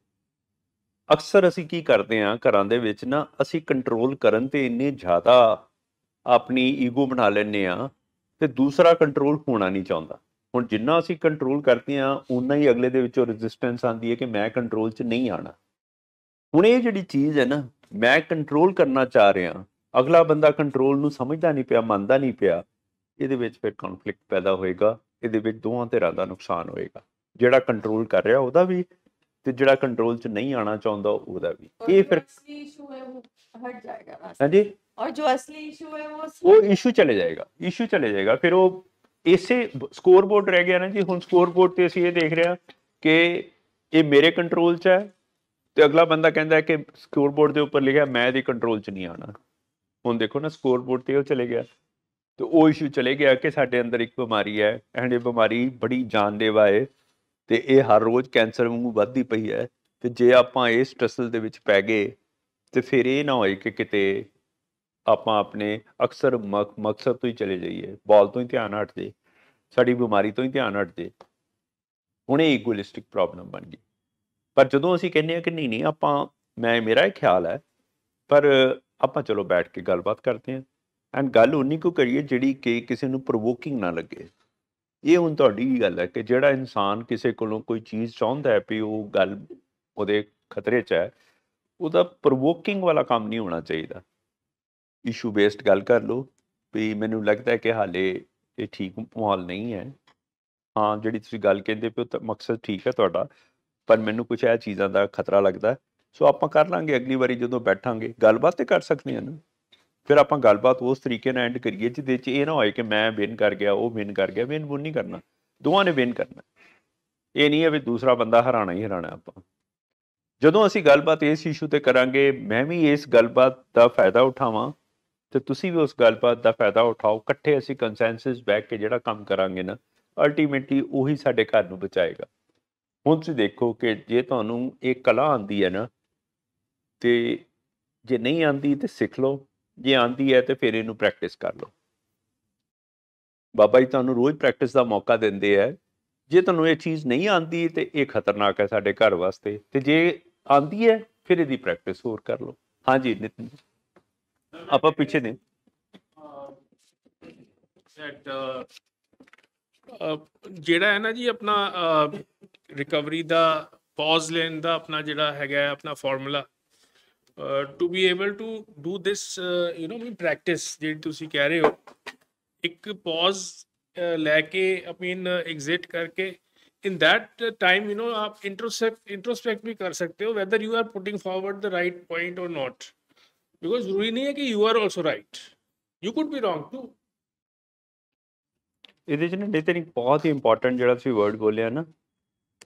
Speaker 1: ਅਕਸਰ ਅਸੀਂ ਕੀ ਕਰਦੇ ਆ ਘਰਾਂ ਦੇ ਵਿੱਚ ਨਾ ਅਸੀਂ ਕੰਟਰੋਲ ਕਰਨ ਤੇ ਇੰਨੇ ਜ਼ਿਆਦਾ ਆਪਣੀ ਈਗੋ ਬਣਾ ਲੈਨੇ ਆ ਤੇ ਦੂਸਰਾ ਕੰਟਰੋਲ ਹੋਣਾ ਨਹੀਂ ਚਾਹੁੰਦਾ ਹੁਣ ਜਿੰਨਾ ਅਸੀਂ ਕੰਟਰੋਲ ਕਰਦੇ ਆ ਉਨਾ ਹੀ ਅਗਲੇ ਦੇ ਵਿੱਚੋਂ ਰੈਜ਼ਿਸਟੈਂਸ ਆਂਦੀ ਹੈ ਕਿ ਮੈਂ ਕੰਟਰੋਲ 'ਚ ਨਹੀਂ ਆਣਾ ਹੁਣ ਇਹ ਜਿਹੜੀ ਚੀਜ਼ ਹੈ ਨਾ ਮੈਂ ਕੰਟਰੋਲ ਕਰਨਾ ਚਾਹ ਰਿਹਾ ਅਗਲਾ ਬੰਦਾ ਕੰਟਰੋਲ ਨੂੰ ਸਮਝਦਾ ਨਹੀਂ ਪਿਆ ਮੰਨਦਾ ਨਹੀਂ ਪਿਆ ਇਹਦੇ ਵਿੱਚ ਫਿਰ ਕਨਫਲਿਕਟ ਪੈਦਾ ਹੋਏਗਾ ਇਹਦੇ ਵਿੱਚ ਦੋਹਾਂ ਤੇ ਰਾਦਾ ਨੁਕਸਾਨ ਹੋਏਗਾ ਜਿਹੜਾ ਕੰਟਰੋਲ ਕਰ ਰਿਹਾ ਉਹਦਾ ਵੀ ਤੇ ਜਿਹੜਾ ਕੰਟਰੋਲ 'ਚ ਨਹੀਂ ਆਣਾ ਚਾਹੁੰਦਾ ਉਹਦਾ ਵੀ ਇਹ ਫਿਰ ਅਸਲੀ
Speaker 2: ਇਸ਼ੂ ਹੈ ਉਹ ਹਟ ਜਾਏਗਾ ਹਾਂਜੀ ਔਰ ਜੋ ਅਸਲੀ ਇਸ਼ੂ ਹੈ ਉਹ ਉਹ
Speaker 1: ਇਸ਼ੂ ਚਲੇ ਜਾਏਗਾ ਇਸ਼ੂ ਚਲੇ ਜਾਏਗਾ ਫਿਰ ਉਹ ਇਸੇ ਸਕੋਰਬੋਰਡ ਰਹਿ ਗਿਆ ਨਾ ਜੀ ਹੁਣ ਸਕੋਰਬੋਰਡ ਤੇ ਅਸੀਂ ਇਹ ਦੇਖ ਰਹੇ ਆ ਕਿ ਇਹ ਮੇਰੇ ਕੰਟਰੋਲ 'ਚ ਹੈ ਤੇ ਅਗਲਾ ਬੰਦਾ ਕਹਿੰਦਾ ਹੈ ਕਿ ਸਕੋਰਬੋਰਡ ਦੇ ਉੱਪਰ ਲਿਖਿਆ ਮੈਂ ਇਹਦੇ ਕੰਟਰੋਲ 'ਚ ਨਹੀਂ ਆਣਾ ਹੁਣ ਦੇਖੋ ਨਾ ਸਕੋਰਬੋਰਡ ਤੇ ਉਹ ਚਲੇ ਗਿਆ ਤੇ ਉਹ ਇਸ਼ੂ ਚਲੇ ਗਿਆ ਕਿ ਸਾਡੇ ਅੰਦਰ ਇੱਕ ਬਿਮਾਰੀ ਹੈ ਐਂਡ ਇਹ ਬਿਮਾਰੀ ਬੜੀ ਜਾਨਲੇਵਾ ਹੈ ਤੇ ਇਹ ਹਰ ਰੋਜ਼ ਕੈਂਸਰ ਵਾਂਗੂ ਵੱਧਦੀ ਪਈ ਹੈ ਤੇ ਜੇ ਆਪਾਂ ਇਸ ਸਟ੍ਰੈਸਲ ਦੇ ਵਿੱਚ ਪੈ ਗਏ ਤੇ ਫਿਰ ਇਹ ਨਾ ਹੋਏ ਕਿ ਕਿਤੇ ਆਪਾਂ ਆਪਣੇ ਅਕਸਰ ਮਕਸਦ ਤੋਂ ਹੀ ਚਲੇ ਜਾਈਏ ਬਾਲ ਤੋਂ ਹੀ ਧਿਆਨ ਹਟ ਜੇ ਸਾਡੀ ਬਿਮਾਰੀ ਤੋਂ ਹੀ ਧਿਆਨ ਹਟ ਜੇ ਹੁਣ ਇਹ ਈਗੋਇਸਟਿਕ ਪ੍ਰੋਬਲਮ ਬਣ ਗਈ ਪਰ ਜਦੋਂ ਅਸੀਂ ਕਹਿੰਦੇ ਆ ਕਿ ਨਹੀਂ ਨਹੀਂ ਆਪਾਂ ਮੈਂ ਮੇਰਾ ਇਹ ਖਿਆਲ ਹੈ ਪਰ ਆਪਾਂ ਚਲੋ ਬੈਠ ਕੇ ਗੱਲਬਾਤ ਕਰਦੇ ਹਾਂ ਐਂਡ ਗੱਲ ਉਨੀ ਕੋ ਕਰੀਏ ਜਿਹੜੀ ਕਿ ਕਿਸੇ ਨੂੰ ਪ੍ਰੋਵੋਕਿੰਗ ਨਾ ਲੱਗੇ ਇਹ ਹੁਣ ਤੁਹਾਡੀ ਗੱਲ ਹੈ ਕਿ ਜਿਹੜਾ ਇਨਸਾਨ ਕਿਸੇ ਕੋਲੋਂ ਕੋਈ ਚੀਜ਼ ਚਾਹੁੰਦਾ ਹੈ ਵੀ ਉਹ ਗੱਲ ਉਹਦੇ ਖਤਰੇ 'ਚ ਹੈ ਉਹਦਾ ਪ੍ਰੋਵੋਕਿੰਗ ਵਾਲਾ ਕੰਮ ਨਹੀਂ ਹੋਣਾ ਚਾਹੀਦਾ ਇਸ਼ੂ ਬੇਸਡ ਗੱਲ ਕਰ ਲਓ ਵੀ ਮੈਨੂੰ ਲੱਗਦਾ ਕਿ ਹਾਲੇ ਇਹ ਠੀਕ ਮਾਹੌਲ ਨਹੀਂ ਹੈ ਹਾਂ ਜਿਹੜੀ ਤੁਸੀਂ ਗੱਲ ਕਹਿੰਦੇ ਪਿਓ ਤਾਂ ਮਕਸਦ ਠੀਕ ਹੈ ਤੁਹਾਡਾ ਪਰ ਮੈਨੂੰ ਕੁਝ ਇਹ ਚੀਜ਼ਾਂ ਦਾ ਖਤਰਾ ਲੱਗਦਾ ਸੋ ਆਪਾਂ ਕਰ ਲਾਂਗੇ ਅਗਲੀ ਵਾਰੀ ਜਦੋਂ ਬੈਠਾਂਗੇ ਗੱਲਬਾਤ ਤੇ ਕਰ ਸਕਦੇ ਹਾਂ ਨਾ ਫਿਰ ਆਪਾਂ ਗੱਲਬਾਤ ਉਸ ਤਰੀਕੇ ਨਾਲ ਐਂਡ ਕਰੀਏ ਜਿਹਦੇ ਚ ਇਹ ਨਾ ਹੋਏ ਕਿ ਮੈਂ ਵਿਨ ਕਰ ਗਿਆ ਉਹ ਵਿਨ ਕਰ ਗਿਆ ਵਿਨ ਬੁਨ ਨਹੀਂ ਕਰਨਾ ਦੋਵਾਂ ਨੇ ਵਿਨ ਕਰਨਾ ਇਹ ਨਹੀਂ ਹੈ ਵੀ ਦੂਸਰਾ ਬੰਦਾ ਹਰਾਣਾ ਹੀ ਹਰਾਣਾ ਆਪਾਂ ਜਦੋਂ ਅਸੀਂ ਗੱਲਬਾਤ ਇਸ ਇਸ਼ੂ ਤੇ ਕਰਾਂਗੇ ਮੈਂ ਵੀ ਇਸ ਗੱਲਬਾਤ ਦਾ ਫਾਇਦਾ ਉਠਾਵਾਂ ਤੇ ਤੁਸੀਂ ਵੀ ਉਸ ਗੱਲਬਾਤ ਦਾ ਫਾਇਦਾ ਉਠਾਓ ਇਕੱਠੇ ਅਸੀਂ ਕੰਸੈਂਸਸ ਬੈਠ ਕੇ ਜਿਹੜਾ ਕੰਮ ਕਰਾਂਗੇ ਨਾ ਅਲਟੀਮੇਟਲੀ ਉਹੀ ਸਾਡੇ ਘਰ ਨੂੰ ਬਚਾਏਗਾ ਹੁਣ ਤੁਸੀਂ ਦੇਖੋ ਕਿ ਜੇ ਤੁਹਾਨੂੰ ਇਹ ਕਲਾ ਆਂਦੀ ਹੈ ਨਾ ਤੇ ਜੇ ਨਹੀਂ ਆਂਦੀ ਤੇ ਸਿੱਖ ਲਓ ਜੇ ਆਂਦੀ ਹੈ ਤੇ ਫਿਰ ਇਹਨੂੰ ਪ੍ਰੈਕਟਿਸ ਕਰ ਲਓ ਬਾਬਾ ਜੀ ਤੁਹਾਨੂੰ ਰੋਜ਼ ਪ੍ਰੈਕਟਿਸ ਦਾ ਮੌਕਾ ਦਿੰਦੇ ਆ ਜੇ ਤੁਹਾਨੂੰ ਇਹ ਚੀਜ਼ ਨਹੀਂ ਆਂਦੀ ਤੇ ਇਹ ਖਤਰਨਾਕ ਹੈ ਸਾਡੇ ਘਰ ਵਾਸਤੇ ਤੇ ਜੇ ਆਂਦੀ ਹੈ ਫਿਰ ਇਹਦੀ ਪ੍ਰੈਕਟਿਸ ਹੋਰ ਕਰ ਲਓ ਹਾਂਜੀ ਨਿਤਿਨ ਆਪਾਂ ਪਿੱਛੇ ਦੇ ਜਿਹੜਾ ਹੈ ਨਾ ਜੀ ਆਪਣਾ ਰਿਕਵਰੀ ਦਾ ਪੌਜ਼ ਲੈਣ ਦਾ ਆਪਣਾ ਜਿਹੜਾ ਹੈਗਾ ਆਪਣਾ formula to be able to do this you know me practice ਜਿਹੜੀ ਤੁਸੀਂ ਕਹਿ ਰਹੇ ਹੋ ਇੱਕ ਪੌਜ਼ ਲੈ ਕੇ ਆਈ ਮੀਨ
Speaker 2: ਐਗਜ਼ਿਟ ਕਰਕੇ in that time you know ਆਪ introspect introspect ਵੀ ਕਰ ਸਕਦੇ ਹੋ whether you are putting forward the right point or not because जरूरी नहीं है कि you are also right you could be wrong too
Speaker 1: ਇਹਦੇ ਚ ਨਾ ਨਿਤਿਨ ਬਹੁਤ ਹੀ ਇੰਪੋਰਟੈਂਟ ਜਿਹੜਾ ਤੁਸੀਂ ਵਰਡ ਬੋਲਿਆ ਨਾ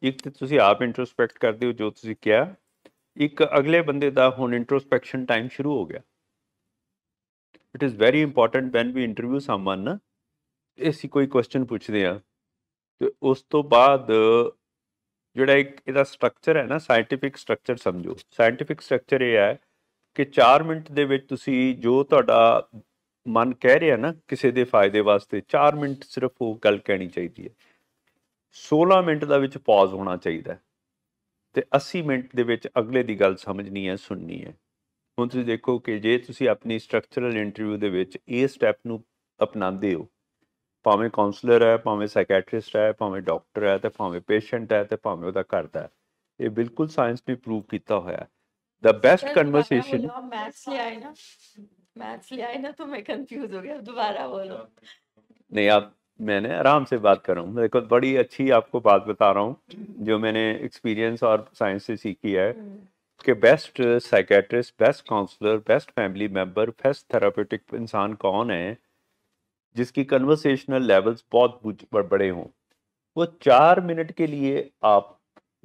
Speaker 1: ਇੱਕ ਤੇ ਤੁਸੀਂ ਆਪ ਇੰਟਰੋਸਪੈਕਟ ਕਰਦੇ ਹੋ ਜੋ ਤੁਸੀਂ ਕਿਹਾ ਇੱਕ ਅਗਲੇ ਬੰਦੇ ਦਾ ਹੁਣ ਇੰਟਰੋਸਪੈਕਸ਼ਨ ਟਾਈਮ ਸ਼ੁਰੂ ਹੋ ਗਿਆ it is very important when we interview someone ਐਸੀ ਕੋਈ ਕੁਐਸਚਨ ਪੁੱਛਦੇ ਆ ਤੇ ਉਸ ਤੋਂ ਬਾਅਦ ਜਿਹੜਾ ਇੱਕ ਇਹਦਾ ਸਟਰਕਚਰ ਹੈ ਨਾ ਸਾਇੰਟਿਫਿਕ ਸਟਰਕਚਰ ਸਮਝੋ ਸਾਇੰਟਿਫਿਕ ਸਟਰਕਚਰ ਇਹ ਹੈ ਕਿ 4 ਮਿੰਟ ਦੇ ਵਿੱਚ ਤੁਸੀਂ ਜੋ ਤੁਹਾਡਾ ਮਨ ਕਹਿ ਰਿਹਾ ਨਾ ਕਿਸੇ ਦੇ ਫਾਇਦੇ ਵਾਸਤੇ 4 ਮਿੰਟ ਸਿਰਫ ਉਹ ਗੱਲ ਕਹਿਣੀ ਚਾਹੀਦੀ ਹੈ 16 ਮਿੰਟ ਦਾ ਵਿੱਚ ਪਾਜ਼ ਹੋਣਾ ਚਾਹੀਦਾ ਤੇ 80 ਮਿੰਟ ਦੇ ਵਿੱਚ ਅਗਲੇ ਦੀ ਗੱਲ ਸਮਝਣੀ ਹੈ ਸੁਣਨੀ ਹੈ ਹੁਣ ਤੁਸੀਂ ਦੇਖੋ ਕਿ ਜੇ ਤੁਸੀਂ ਆਪਣੀ ਸਟਰਕਚਰਲ ਇੰਟਰਵਿਊ ਦੇ ਵਿੱਚ ਇਹ ਸਟੈਪ ਨੂੰ ਅਪਣਾਉਂਦੇ ਹੋ ਭਾਵੇਂ ਕਾਉਂਸਲਰ ਹੈ ਭਾਵੇਂ ਸਾਈਕੈਟ੍ਰਿਸਟ ਹੈ ਭਾਵੇਂ ਡਾਕਟਰ ਹੈ ਤੇ ਭਾਵੇਂ ਪੇਸ਼ੈਂਟ ਹੈ ਤੇ ਭਾਵੇਂ ਉਹਦਾ ਘਰ ਦਾ ਇਹ ਬਿਲਕੁਲ ਸਾਇੰਸ ਨੇ ਪ੍ਰੂਵ ਕੀਤਾ ਹੋਇਆ ਹੈ द बेस्ट कन्वर्सेशन
Speaker 2: मैथ्स ले आए ना मैथ्स ले आए ना तो मैं
Speaker 1: कंफ्यूज हो गया दोबारा बोलो नहीं आप मैंने आराम से बात कर रहा हूँ देखो बड़ी अच्छी आपको बात बता रहा हूँ जो मैंने एक्सपीरियंस और साइंस से सीखी है हम्म। कि best psychiatrist best counsellor best family member best therapeutic इंसान कौन है जिसकी कन्वर्सेशनल लेवल्स बहुत बड़े हों वो चार मिनट के लिए आप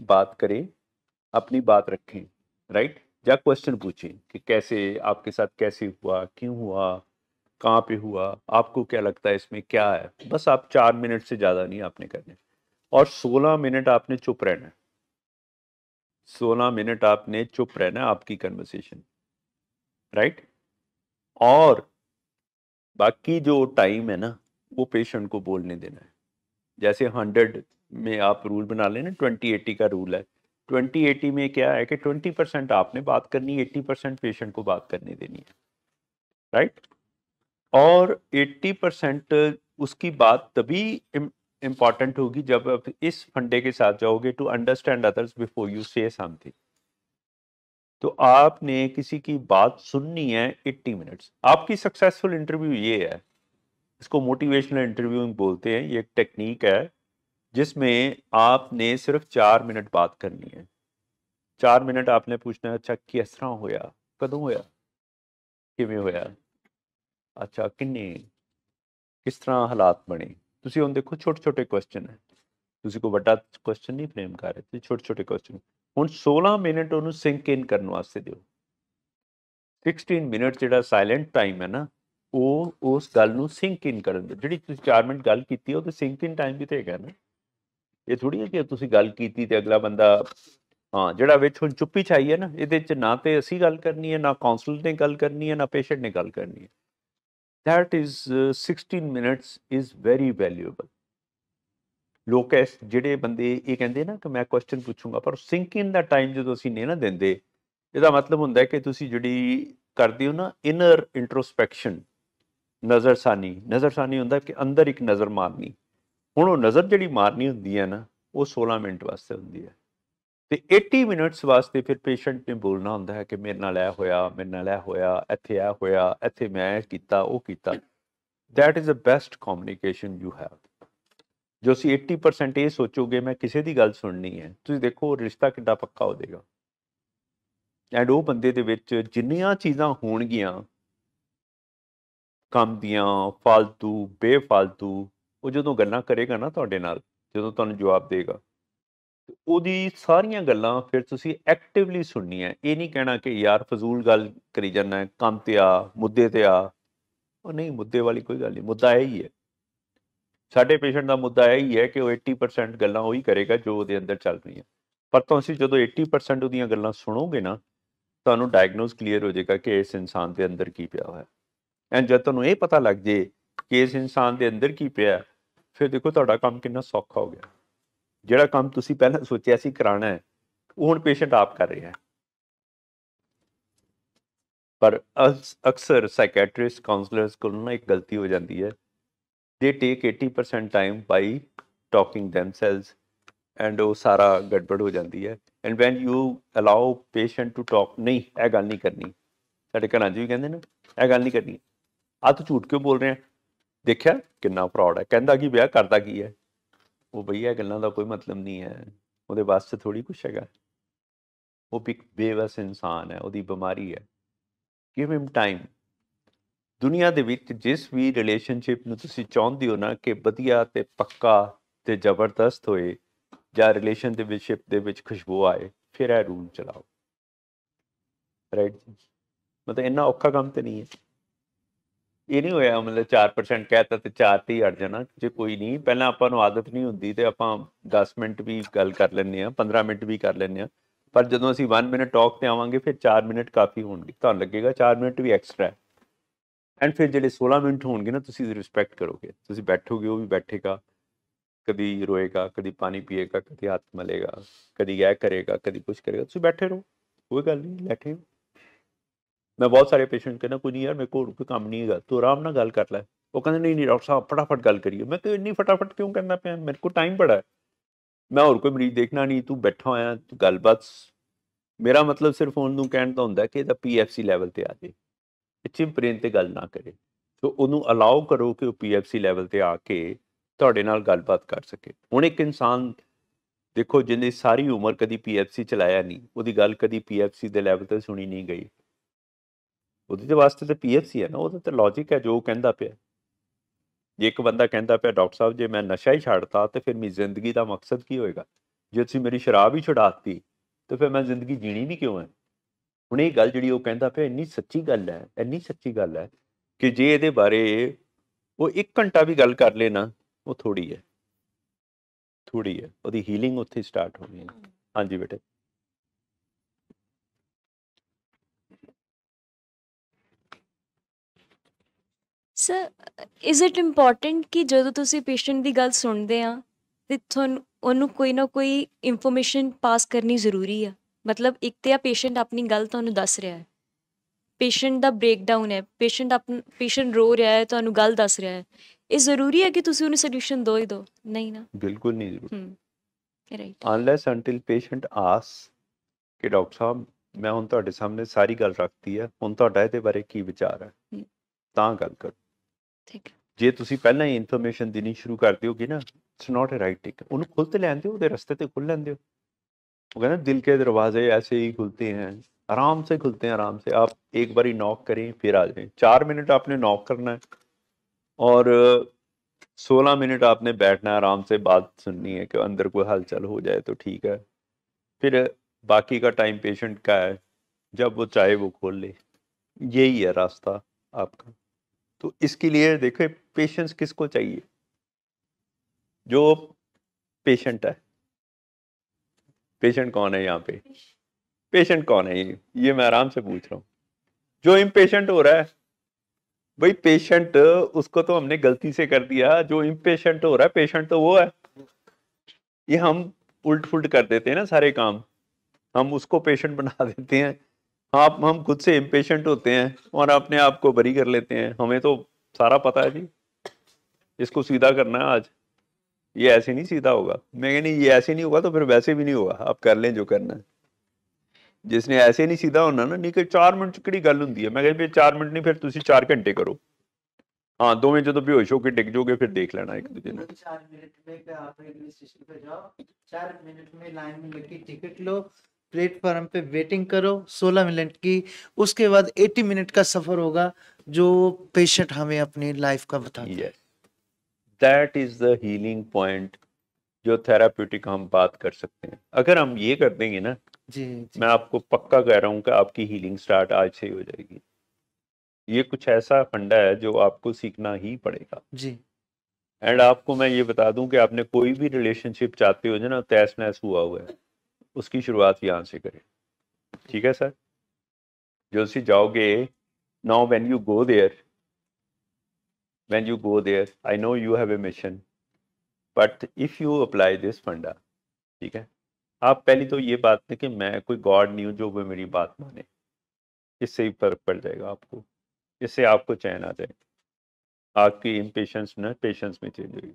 Speaker 1: बात करें अपनी बात रखें राइट या क्वेश्चन पूछें कि कैसे आपके साथ कैसे हुआ क्यों हुआ कहाँ पे हुआ आपको क्या लगता है इसमें क्या है बस आप चार मिनट से ज़्यादा नहीं आपने करने और सोलह मिनट आपने चुप रहना है सोलह मिनट आपने चुप रहना है आपकी कन्वर्सेशन राइट और बाकी जो टाइम है ना वो पेशेंट को बोलने देना है जैसे हंड्रेड में आप रूल बना लेना ट्वेंटी एटी का रूल है ट्वेंटी एटी में क्या है कि ट्वेंटी परसेंट आपने बात करनी एट्टी परसेंट पेशेंट को बात करने देनी है राइट और एट्टी परसेंट उसकी बात तभी इम्पॉर्टेंट होगी जब आप इस फंडे के साथ जाओगे to understand others before you say something तो आपने किसी की बात सुननी है एट्टी मिनट्स आपकी सक्सेसफुल इंटरव्यू ये है इसको मोटिवेशनल इंटरव्यूइंग बोलते हैं ये एक टेक्निक है जिसमें आपने सिर्फ चार मिनट बात करनी है चार मिनट आपने पूछना है अच्छा किस तरह होया कदों होया ਕਿਵੇਂ ਹੋਇਆ ਅੱਛਾ ਕਿੰਨੇ ਕਿਸ ਤਰ੍ਹਾਂ ਹਾਲਾਤ ਬਣੇ ਤੁਸੀਂ ਹੁਣ ਦੇਖੋ ਛੋਟੇ ਛੋਟੇ ਕੁਐਸਚਨ ਹੈ ਤੁਸੀਂ ਕੋ ਵੱਡਾ ਕੁਐਸਚਨ ਨਹੀਂ ਫਰੇਮ ਕਰ ਰਹੇ ਤੁਸੀਂ ਛੋਟੇ ਛੋਟੇ ਕੁਐਸਚਨ ਹੁਣ 16 ਮਿੰਟ ਉਹਨੂੰ ਸਿੰਕ ਇਨ ਕਰਨ ਵਾਸਤੇ ਦਿਓ 16 ਮਿੰਟ ਜਿਹੜਾ ਸਾਇਲੈਂਟ ਟਾਈਮ ਹੈ ਨਾ ਉਹ ਉਸ ਗੱਲ ਨੂੰ ਸਿੰਕ ਇਨ ਕਰਨ ਦੇ ਜਿਹੜੀ ਤੁਸੀਂ 4 ਮਿੰਟ ਗੱਲ ਕੀਤੀ ਉਹ ਤੇ ਸਿੰਕ ਇਨ ਟਾਈਮ ਵੀ ਤੇ ਹੈਗਾ ਨਾ ਇਹ ਥੋੜੀ ਹੈ ਕਿ ਤੁਸੀਂ ਗੱਲ ਕੀਤੀ ਤੇ ਅਗਲਾ ਬੰਦਾ ਹਾਂ ਜਿਹੜਾ ਵਿੱਚ ਹੁਣ ਚੁੱਪੀ ਛਾਈ ਹੈ ਨਾ ਇਹਦੇ ਵਿੱਚ ਨਾ ਤੇ ਅਸੀਂ ਗੱਲ ਕਰਨੀ ਹੈ ਨਾ ਕਾਉਂਸਲ ਨੇ ਗੱਲ ਕਰਨੀ ਹੈ ਨਾ ਪੇਸ਼ੈਂਟ ਨੇ ਗੱਲ ਕਰਨੀ ਹੈ that is uh, 16 minutes is very valuable ਐਸ ਜਿਹੜੇ ਬੰਦੇ ਇਹ ਕਹਿੰਦੇ ਨਾ ਕਿ ਮੈਂ ਕੁਐਸਚਨ ਪੁੱਛੂੰਗਾ ਪਰ ਸਿੰਕ ਇਨ ਦਾ ਟਾਈਮ ਜਦੋਂ ਅਸੀਂ ਨਹੀਂ ਨਾ ਦਿੰਦੇ ਇਹਦਾ ਮਤਲਬ ਹੁੰਦਾ ਹੈ ਕਿ ਤੁਸੀਂ ਜਿਹੜੀ ਕਰਦੇ ਹੋ ਨਾ ਇਨਰ ਇੰਟਰੋਸਪੈਕਸ਼ਨ ਨਜ਼ਰਸਾਨੀ ਨਜ਼ਰਸਾਨੀ ਹੁੰਦਾ ਕਿ ਅੰਦਰ ਇੱਕ ਨਜ਼ਰ ਮਾਰਨੀ ਹੁਣ ਉਹ ਨਜ਼ਰ ਜਿਹੜੀ ਮਾਰਨੀ ਹੁੰਦੀ ਹੈ ਨਾ ਉਹ 16 ਮਿੰਟ ਵਾਸਤੇ ਹੁੰਦੀ ਹੈ ਤੇ 80 ਮਿੰਟਸ ਵਾਸਤੇ ਫਿਰ ਪੇਸ਼ੈਂਟ ਨੇ ਬੋਲਣਾ ਹੁੰਦਾ ਹੈ ਕਿ ਮੇਰੇ ਨਾਲ ਇਹ ਹੋਇਆ ਮੇਰੇ ਨਾਲ ਇਹ ਹੋਇਆ ਇੱਥੇ ਇਹ ਹੋਇਆ ਇੱਥੇ ਮੈਂ ਕੀਤਾ ਉਹ ਕੀਤਾ that is a best communication you have ਜੋ ਅਸੀਂ 80% ਇਹ ਸੋਚੋਗੇ ਮੈਂ ਕਿਸੇ ਦੀ ਗੱਲ ਸੁਣਨੀ ਹੈ ਤੁਸੀਂ ਦੇਖੋ ਰਿਸ਼ਤਾ ਕਿੱਡਾ ਪੱਕਾ ਹੋ ਜਾਏਗਾ ਐਂਡ ਉਹ ਬੰਦੇ ਦੇ ਵਿੱਚ ਜਿੰਨੀਆਂ ਚੀਜ਼ਾਂ ਹੋਣਗੀਆਂ ਕੰਮ ਦੀਆਂ ਫालतू ਬੇਫालतू ਉਹ ਜਦੋਂ ਗੱਲਾਂ ਕਰੇਗਾ ਨਾ ਤੁਹਾਡੇ ਨਾਲ ਜਦੋਂ ਤੁਹਾਨੂੰ ਜਵਾਬ ਦੇਗਾ ਉਹਦੀ ਸਾਰੀਆਂ ਗੱਲਾਂ ਫਿਰ ਤੁਸੀਂ ਐਕਟਿਵਲੀ ਸੁਣਨੀ ਹੈ ਇਹ ਨਹੀਂ ਕਹਿਣਾ ਕਿ ਯਾਰ ਫਜ਼ੂਲ ਗੱਲ ਕਰੀ ਜਾਂਦਾ ਹੈ ਕੰਮ ਤੇ ਆ ਮੁੱਦੇ ਤੇ ਆ ਉਹ ਨਹੀਂ ਮੁੱਦੇ ਵਾਲੀ ਕੋਈ ਗੱਲ ਨਹੀਂ ਮੁੱਦਾ ਇਹ ਹੀ ਹੈ ਸਾਡੇ ਪੇਸ਼ੈਂਟ ਦਾ ਮੁੱਦਾ ਇਹ ਹੀ ਹੈ ਕਿ ਉਹ 80% ਗੱਲਾਂ ਉਹੀ ਕਰੇਗਾ ਜੋ ਉਹਦੇ ਅੰਦਰ ਚੱਲ ਰਹੀਆਂ ਪਰ ਤੁਸੀਂ ਜਦੋਂ 80% ਉਹਦੀਆਂ ਗੱਲਾਂ ਸੁਣੋਗੇ ਨਾ ਤੁਹਾਨੂੰ ਡਾਇਗਨੋਸ ਕਲੀਅਰ ਹੋ ਜਾਏਗਾ ਕਿ ਇਸ ਇਨਸਾਨ ਦੇ ਅੰਦਰ ਕੀ ਪਿਆ ਹੋਇਆ ਐਂ ਜਦ ਤੁਹਾਨੂੰ ਇਹ ਪਤਾ ਲੱਗ ਜੇ ਕਿ ਇਸ ਇਨਸਾਨ ਦੇ ਅੰਦਰ ਕੀ ਪਿਆ ਹੈ ਫਿਰ ਦੇਖੋ ਤੁਹਾਡਾ ਕੰਮ ਕਿੰਨਾ ਸੌਖਾ ਹੋ ਗਿਆ ਜਿਹੜਾ ਕੰਮ ਤੁਸੀਂ ਪਹਿਲਾਂ ਸੋਚਿਆ ਸੀ ਕਰਾਣਾ ਹੈ ਉਹ ਹੁਣ ਪੇਸ਼ੈਂਟ ਆਪ ਕਰ ਰਿਹਾ ਹੈ ਪਰ ਅਕਸਰ ਸਾਈਕੈਟ੍ਰਿਸਟ ਕਾਉਂਸਲਰਸ ਕੋਲ ਨਾ ਇੱਕ ਗਲਤੀ ਹੋ ਜਾਂਦੀ ਹੈ they take 80% time by talking themselves and ਉਹ ਸਾਰਾ ਗੜਬੜ ਹੋ ਜਾਂਦੀ ਹੈ and when you allow patient to talk ਨਹੀਂ ਇਹ ਗੱਲ ਨਹੀਂ ਕਰਨੀ ਸਾਡੇ ਘਰਾਂ ਜੀ ਵੀ ਕਹਿੰਦੇ ਨੇ ਇਹ ਗੱਲ ਨਹੀਂ ਕਰਨੀ ਆ ਤੂੰ ਝੂਠ ਕਿਉਂ ਬੋਲ ਰਿਹਾ ਦੇਖਿਆ ਕਿੰਨਾ ਪ੍ਰਾਊਡ ਹੈ ਕਹਿੰਦਾ ਕਿ ਵਿਆਹ ਕਰਦਾ ਕੀ ਹੈ ਉਹ ਬਈਆ ਗੱਲਾਂ ਦਾ ਕੋਈ ਮਤਲਬ ਨਹੀਂ ਹੈ ਉਹਦੇ ਸੇ ਥੋੜੀ ਕੁਛ ਹੈਗਾ ਉਹ ਇੱਕ ਬੇਵਸ ਇਨਸਾਨ ਹੈ ਉਹਦੀ ਬਿਮਾਰੀ ਹੈ ਗਿਵ ਹਿਮ ਟਾਈਮ ਦੁਨੀਆ ਦੇ ਵਿੱਚ ਜਿਸ ਵੀ ਰਿਲੇਸ਼ਨਸ਼ਿਪ ਨੂੰ ਤੁਸੀਂ ਚਾਹੁੰਦੇ ਹੋ ਨਾ ਕਿ ਵਧੀਆ ਤੇ ਪੱਕਾ ਤੇ ਜ਼ਬਰਦਸਤ ਹੋਏ ਜਾਂ ਰਿਲੇਸ਼ਨ ਦੇ ਵਿੱਚ ਸ਼ਿਪ ਦੇ ਵਿੱਚ ਖੁਸ਼ਬੂ ਆਏ ਫਿਰ ਇਹ ਰੂਲ ਚਲਾਓ ਰਾਈਟ ਮਤਲਬ ਇੰਨਾ ਔਖਾ ਕੰਮ ਤੇ ਨਹੀਂ ਹੈ ਇਹ ਨਹੀਂ ਹੋਇਆ ਮਤਲਬ 4% ਕਹਿਤਾ ਤੇ 4 ਤੇ ਅੜ ਜਾਣਾ ਜੇ ਕੋਈ ਨਹੀਂ ਪਹਿਲਾਂ ਆਪਾਂ ਨੂੰ ਆਦਤ ਨਹੀਂ ਹੁੰਦੀ ਤੇ ਆਪਾਂ 10 ਮਿੰਟ ਵੀ ਗੱਲ ਕਰ ਲੈਂਦੇ ਆ 15 ਮਿੰਟ ਵੀ ਕਰ ਲੈਂਦੇ ਆ ਪਰ ਜਦੋਂ ਅਸੀਂ 1 ਮਿੰਟ ਟਾਕ ਤੇ ਆਵਾਂਗੇ ਫਿਰ 4 ਮਿੰਟ ਕਾਫੀ ਹੋਣਗੇ ਤੁਹਾਨੂੰ ਲੱਗੇਗਾ 4 ਮਿੰਟ ਵੀ ਐਕਸਟਰਾ ਹੈ ਐਂਡ ਫਿਰ ਜਿਹੜੇ 16 ਮਿੰਟ ਹੋਣਗੇ ਨਾ ਤੁਸੀਂ ਰਿਸਪੈਕਟ ਕਰੋਗੇ ਤੁਸੀਂ ਬੈਠੋਗੇ ਉਹ ਵੀ ਬੈਠੇਗਾ ਕਦੀ ਰੋਏਗਾ ਕਦੀ ਪਾਣੀ ਪੀਏਗਾ ਕਦੀ ਹੱਥ ਮਲੇਗਾ ਕਦੀ ਇਹ ਕਰੇਗਾ ਕਦੀ ਕੁਝ ਕਰੇਗਾ ਤੁਸੀਂ ਬੈਠੇ ਰਹੋ ਕੋਈ ਗੱਲ ਨਹੀਂ ਬੈਠੇ ਰਹੋ ਮੈਂ ਬਹੁਤ ਸਾਰੇ ਪੇਸ਼ੈਂਟ ਕਹਿੰਦਾ ਕੋਈ ਨਹੀਂ ਯਾਰ ਮੇਰੇ ਕੋਲ ਕੋਈ ਕੰਮ ਨਹੀਂ ਹੈਗਾ ਤੂੰ ਆਰਾਮ ਨਾਲ ਗੱਲ ਕਰ ਲੈ ਉਹ ਕਹਿੰਦੇ ਨਹੀਂ ਨਹੀਂ ਡਾਕਟਰ ਸਾਹਿਬ ਫਟਾਫਟ ਗੱਲ ਕਰੀਏ ਮੈਂ ਕਿਹਾ ਇੰਨੀ ਫਟਾਫਟ ਕਿਉਂ ਕਰਨਾ ਪਿਆ ਮੇਰੇ ਕੋਲ ਟਾਈਮ ਬੜਾ ਹੈ ਮੈਂ ਹੋਰ ਕੋਈ ਮਰੀਜ਼ ਦੇਖਣਾ ਨਹੀਂ ਤੂੰ ਬੈਠਾ ਹੋਇਆ ਤੂੰ ਗੱਲਬਾਤ ਮੇਰਾ ਮਤਲਬ ਸਿਰਫ ਉਹਨੂੰ ਕਹਿਣ ਦਾ ਹੁੰਦਾ ਕਿ ਇਹਦਾ ਪੀਐਫਸੀ ਲੈਵਲ ਤੇ ਆ ਜੇ ਇੱਥੇ ਪ੍ਰੇਨ ਤੇ ਗੱਲ ਨਾ ਕਰੇ ਸੋ ਉਹਨੂੰ ਅਲਾਉ ਕਰੋ ਕਿ ਉਹ ਪੀਐਫਸੀ ਲੈਵਲ ਤੇ ਆ ਕੇ ਤੁਹਾਡੇ ਨਾਲ ਗੱਲਬਾਤ ਕਰ ਸਕੇ ਹੁਣ ਇੱਕ ਇਨਸਾਨ ਦੇਖੋ ਜਿੰਨੇ ਸਾਰੀ ਉਮਰ ਕਦੀ ਪੀਐਫਸੀ ਚਲਾਇਆ ਨਹੀਂ ਉਹਦੀ ਗੱਲ ਕਦੀ ਪੀਐਫਸੀ ਦੇ ਲੈਵਲ ਤੇ ਸੁਣੀ ਨਹੀਂ ਗਈ ਉਹਦੇ ਦੇ ਵਾਸਤੇ ਤੇ ਪੀਐਫਸੀ ਹੈ ਨਾ ਉਹਦਾ ਤੇ ਲੌਜੀਕ ਹੈ ਜੋ ਕਹਿੰਦਾ ਪਿਆ ਜੇ ਇੱਕ ਬੰਦਾ ਕਹਿੰਦਾ ਪਿਆ ਡਾਕਟਰ ਸਾਹਿਬ ਜੇ ਮੈਂ ਨਸ਼ਾ ਹੀ ਛੱਡਤਾ ਤੇ ਫਿਰ ਮੇਰੀ ਜ਼ਿੰਦਗੀ ਦਾ ਮਕਸਦ ਕੀ ਹੋਏਗਾ ਜੇ ਤੁਸੀਂ ਮੇਰੀ ਸ਼ਰਾਬ ਹੀ ਛੁਡਾਤੀ ਤੇ ਫਿਰ ਮੈਂ ਜ਼ਿੰਦਗੀ ਜੀਣੀ ਵੀ ਕਿਉਂ ਹੈ ਹੁਣ ਇਹ ਗੱਲ ਜਿਹੜੀ ਉਹ ਕਹਿੰਦਾ ਪਿਆ ਇੰਨੀ ਸੱਚੀ ਗੱਲ ਹੈ ਇੰਨੀ ਸੱਚੀ ਗੱਲ ਹੈ ਕਿ ਜੇ ਇਹਦੇ ਬਾਰੇ ਉਹ 1 ਘੰਟਾ ਵੀ ਗੱਲ ਕਰ ਲੈਣਾ ਉਹ ਥੋੜੀ ਹੈ ਥੋੜੀ ਹੈ ਉਹਦੀ ਹੀਲਿੰਗ ਉੱਥੇ ਸਟਾਰਟ ਹੋਣੀ ਹੈ ਹਾਂਜੀ ਬੇਟੇ
Speaker 2: ਸਰ ਇਜ਼ ਇਟ ਇੰਪੋਰਟੈਂਟ ਕਿ ਜਦੋਂ ਤੁਸੀਂ ਪੇਸ਼ੈਂਟ ਦੀ ਗੱਲ ਸੁਣਦੇ ਆ ਤੇ ਤੁਹਾਨੂੰ ਉਹਨੂੰ ਕੋਈ ਨਾ ਕੋਈ ਇਨਫੋਰਮੇਸ਼ਨ ਪਾਸ ਕਰਨੀ ਜ਼ਰੂਰੀ ਆ ਮਤਲਬ ਇੱਕ ਤੇ ਆ ਪੇਸ਼ੈਂਟ ਆਪਣੀ ਗੱਲ ਤੁਹਾਨੂੰ ਦੱਸ ਰਿਹਾ ਹੈ ਪੇਸ਼ੈਂਟ ਦਾ ਬ੍ਰੇਕਡਾਊਨ ਹੈ ਪੇਸ਼ੈਂਟ ਆਪਣਾ ਪੇਸ਼ੈਂਟ ਰੋ ਰਿਹਾ ਹੈ ਤੁਹਾਨੂੰ ਗੱਲ ਦੱਸ ਰਿਹਾ ਹੈ ਇਹ ਜ਼ਰੂਰੀ ਹੈ ਕਿ ਤੁਸੀਂ ਉਹਨੂੰ ਸੋਲੂਸ਼ਨ ਦੋ ਹੀ ਦੋ ਨਹੀਂ ਨਾ
Speaker 1: ਬਿਲਕੁਲ ਨਹੀਂ ਜ਼ਰੂਰੀ
Speaker 2: ਹੂੰ ਰਾਈਟ
Speaker 1: ਅਨਲੈਸ ਅੰਟਿਲ ਪੇਸ਼ੈਂਟ ਆਸ ਕਿ ਡਾਕਟਰ ਸਾਹਿਬ ਮੈਂ ਹੁਣ ਤੁਹਾਡੇ ਸਾਹਮਣੇ ਸਾਰੀ ਗੱਲ ਰੱਖਤੀ ਹੈ ਹੁਣ ਤੁਹਾਡਾ ਇਹਦੇ ਬਾਰੇ ਕੀ ਵਿਚਾਰ ਹੈ ਤਾਂ ਗੱਲ ਕਰੋ ਠੀਕ ਜੇ ਤੁਸੀਂ ਪਹਿਲਾਂ ਹੀ ਇਨਫੋਰਮੇਸ਼ਨ ਦੇਣੀ ਸ਼ੁਰੂ ਕਰ ਦਿਓਗੇ ਨਾ ਇਟਸ ਨਾਟ ਅ ਰਾਈਟ ਟੇਕ ਉਹਨੂੰ ਖੁੱਲ ਤੇ ਲੈਂਦੇ ਹੋ ਉਹਦੇ ਰਸਤੇ ਤੇ ਖੁੱਲ ਲੈਂਦੇ ਹੋ वो कहना दिल के दरवाजे ऐसे ही खुलते हैं आराम से खुलते हैं आराम से आप एक बारी नॉक करें फिर आ जाएं चार मिनट आपने नॉक करना है और सोलह मिनट आपने बैठना है आराम से बात सुननी है कि अंदर कोई हलचल हो जाए तो ठीक है फिर बाकी का टाइम पेशेंट का है जब वो चाहे वो खोल ले यही है रास्ता आपका तो इसके लिए देखो पेशेंस किसको चाहिए जो पेशेंट है पेशेंट कौन है यहाँ पे पेशेंट कौन है ये ये मैं आराम से पूछ रहा हूँ जो इम्पेशेंट हो रहा है भाई पेशेंट उसको तो हमने गलती से कर दिया जो इम्पेशेंट हो रहा है पेशेंट तो वो है ये हम उल्ट फुल्ट कर देते हैं ना सारे काम हम उसको पेशेंट बना देते हैं आप हम खुद से इम्पेशेंट होते हैं और अपने आप को बरी कर लेते हैं हमें तो सारा पता है जी इसको सीधा करना है आज ये ऐसे नहीं सीधा होगा मैं नहीं ये ऐसे नहीं होगा तो फिर वैसे भी नहीं होगा आप कर लें जो करना है जिसने ऐसे नहीं सीधा होना ना नहीं कि चार मिनट ਚ गल होंगी ਹੁੰਦੀ ਹੈ ਮੈਂ ਕਹਿੰਦਾ ਵੀ 4 ਮਿੰਟ ਨਹੀਂ ਫਿਰ ਤੁਸੀਂ 4 ਘੰਟੇ ਕਰੋ जो तो भी ਬੇਹੋਸ਼ ਹੋ डिग ਡਿੱਗ फिर देख लेना एक दूसरे
Speaker 2: पे जाओ मिनट में लाइन में टिकट लो प्लेटफॉर्म पे वेटिंग करो 16 मिनट की उसके बाद 80 मिनट का सफर होगा जो पेशेंट हमें अपनी लाइफ का बता
Speaker 1: दैट इज दीलिंग पॉइंट जो थेरापटिक हम बात कर सकते हैं अगर हम ये कर देंगे ना जी, जी मैं आपको पक्का कह रहा हूँ कि आपकी हीलिंग स्टार्ट आज से ही हो जाएगी ये कुछ ऐसा फंडा है जो आपको सीखना ही पड़ेगा जी एंड आपको मैं ये बता दूं कि आपने कोई भी रिलेशनशिप चाहते हो जो ना तैस नैस हुआ हुआ है उसकी शुरुआत यहाँ से करें ठीक है सर जो सी जाओगे now when you go there when you go there I know you have a mission but if you apply this funda ठीक है आप पहली तो ये बात है कि मैं कोई गॉड नहीं हूँ जो वो मेरी बात माने इससे ही फर्क पड़ जाएगा आपको इससे आपको चैन आ जाएगा आपकी इम्पेशेंस ना पेशेंस में चेंज होगी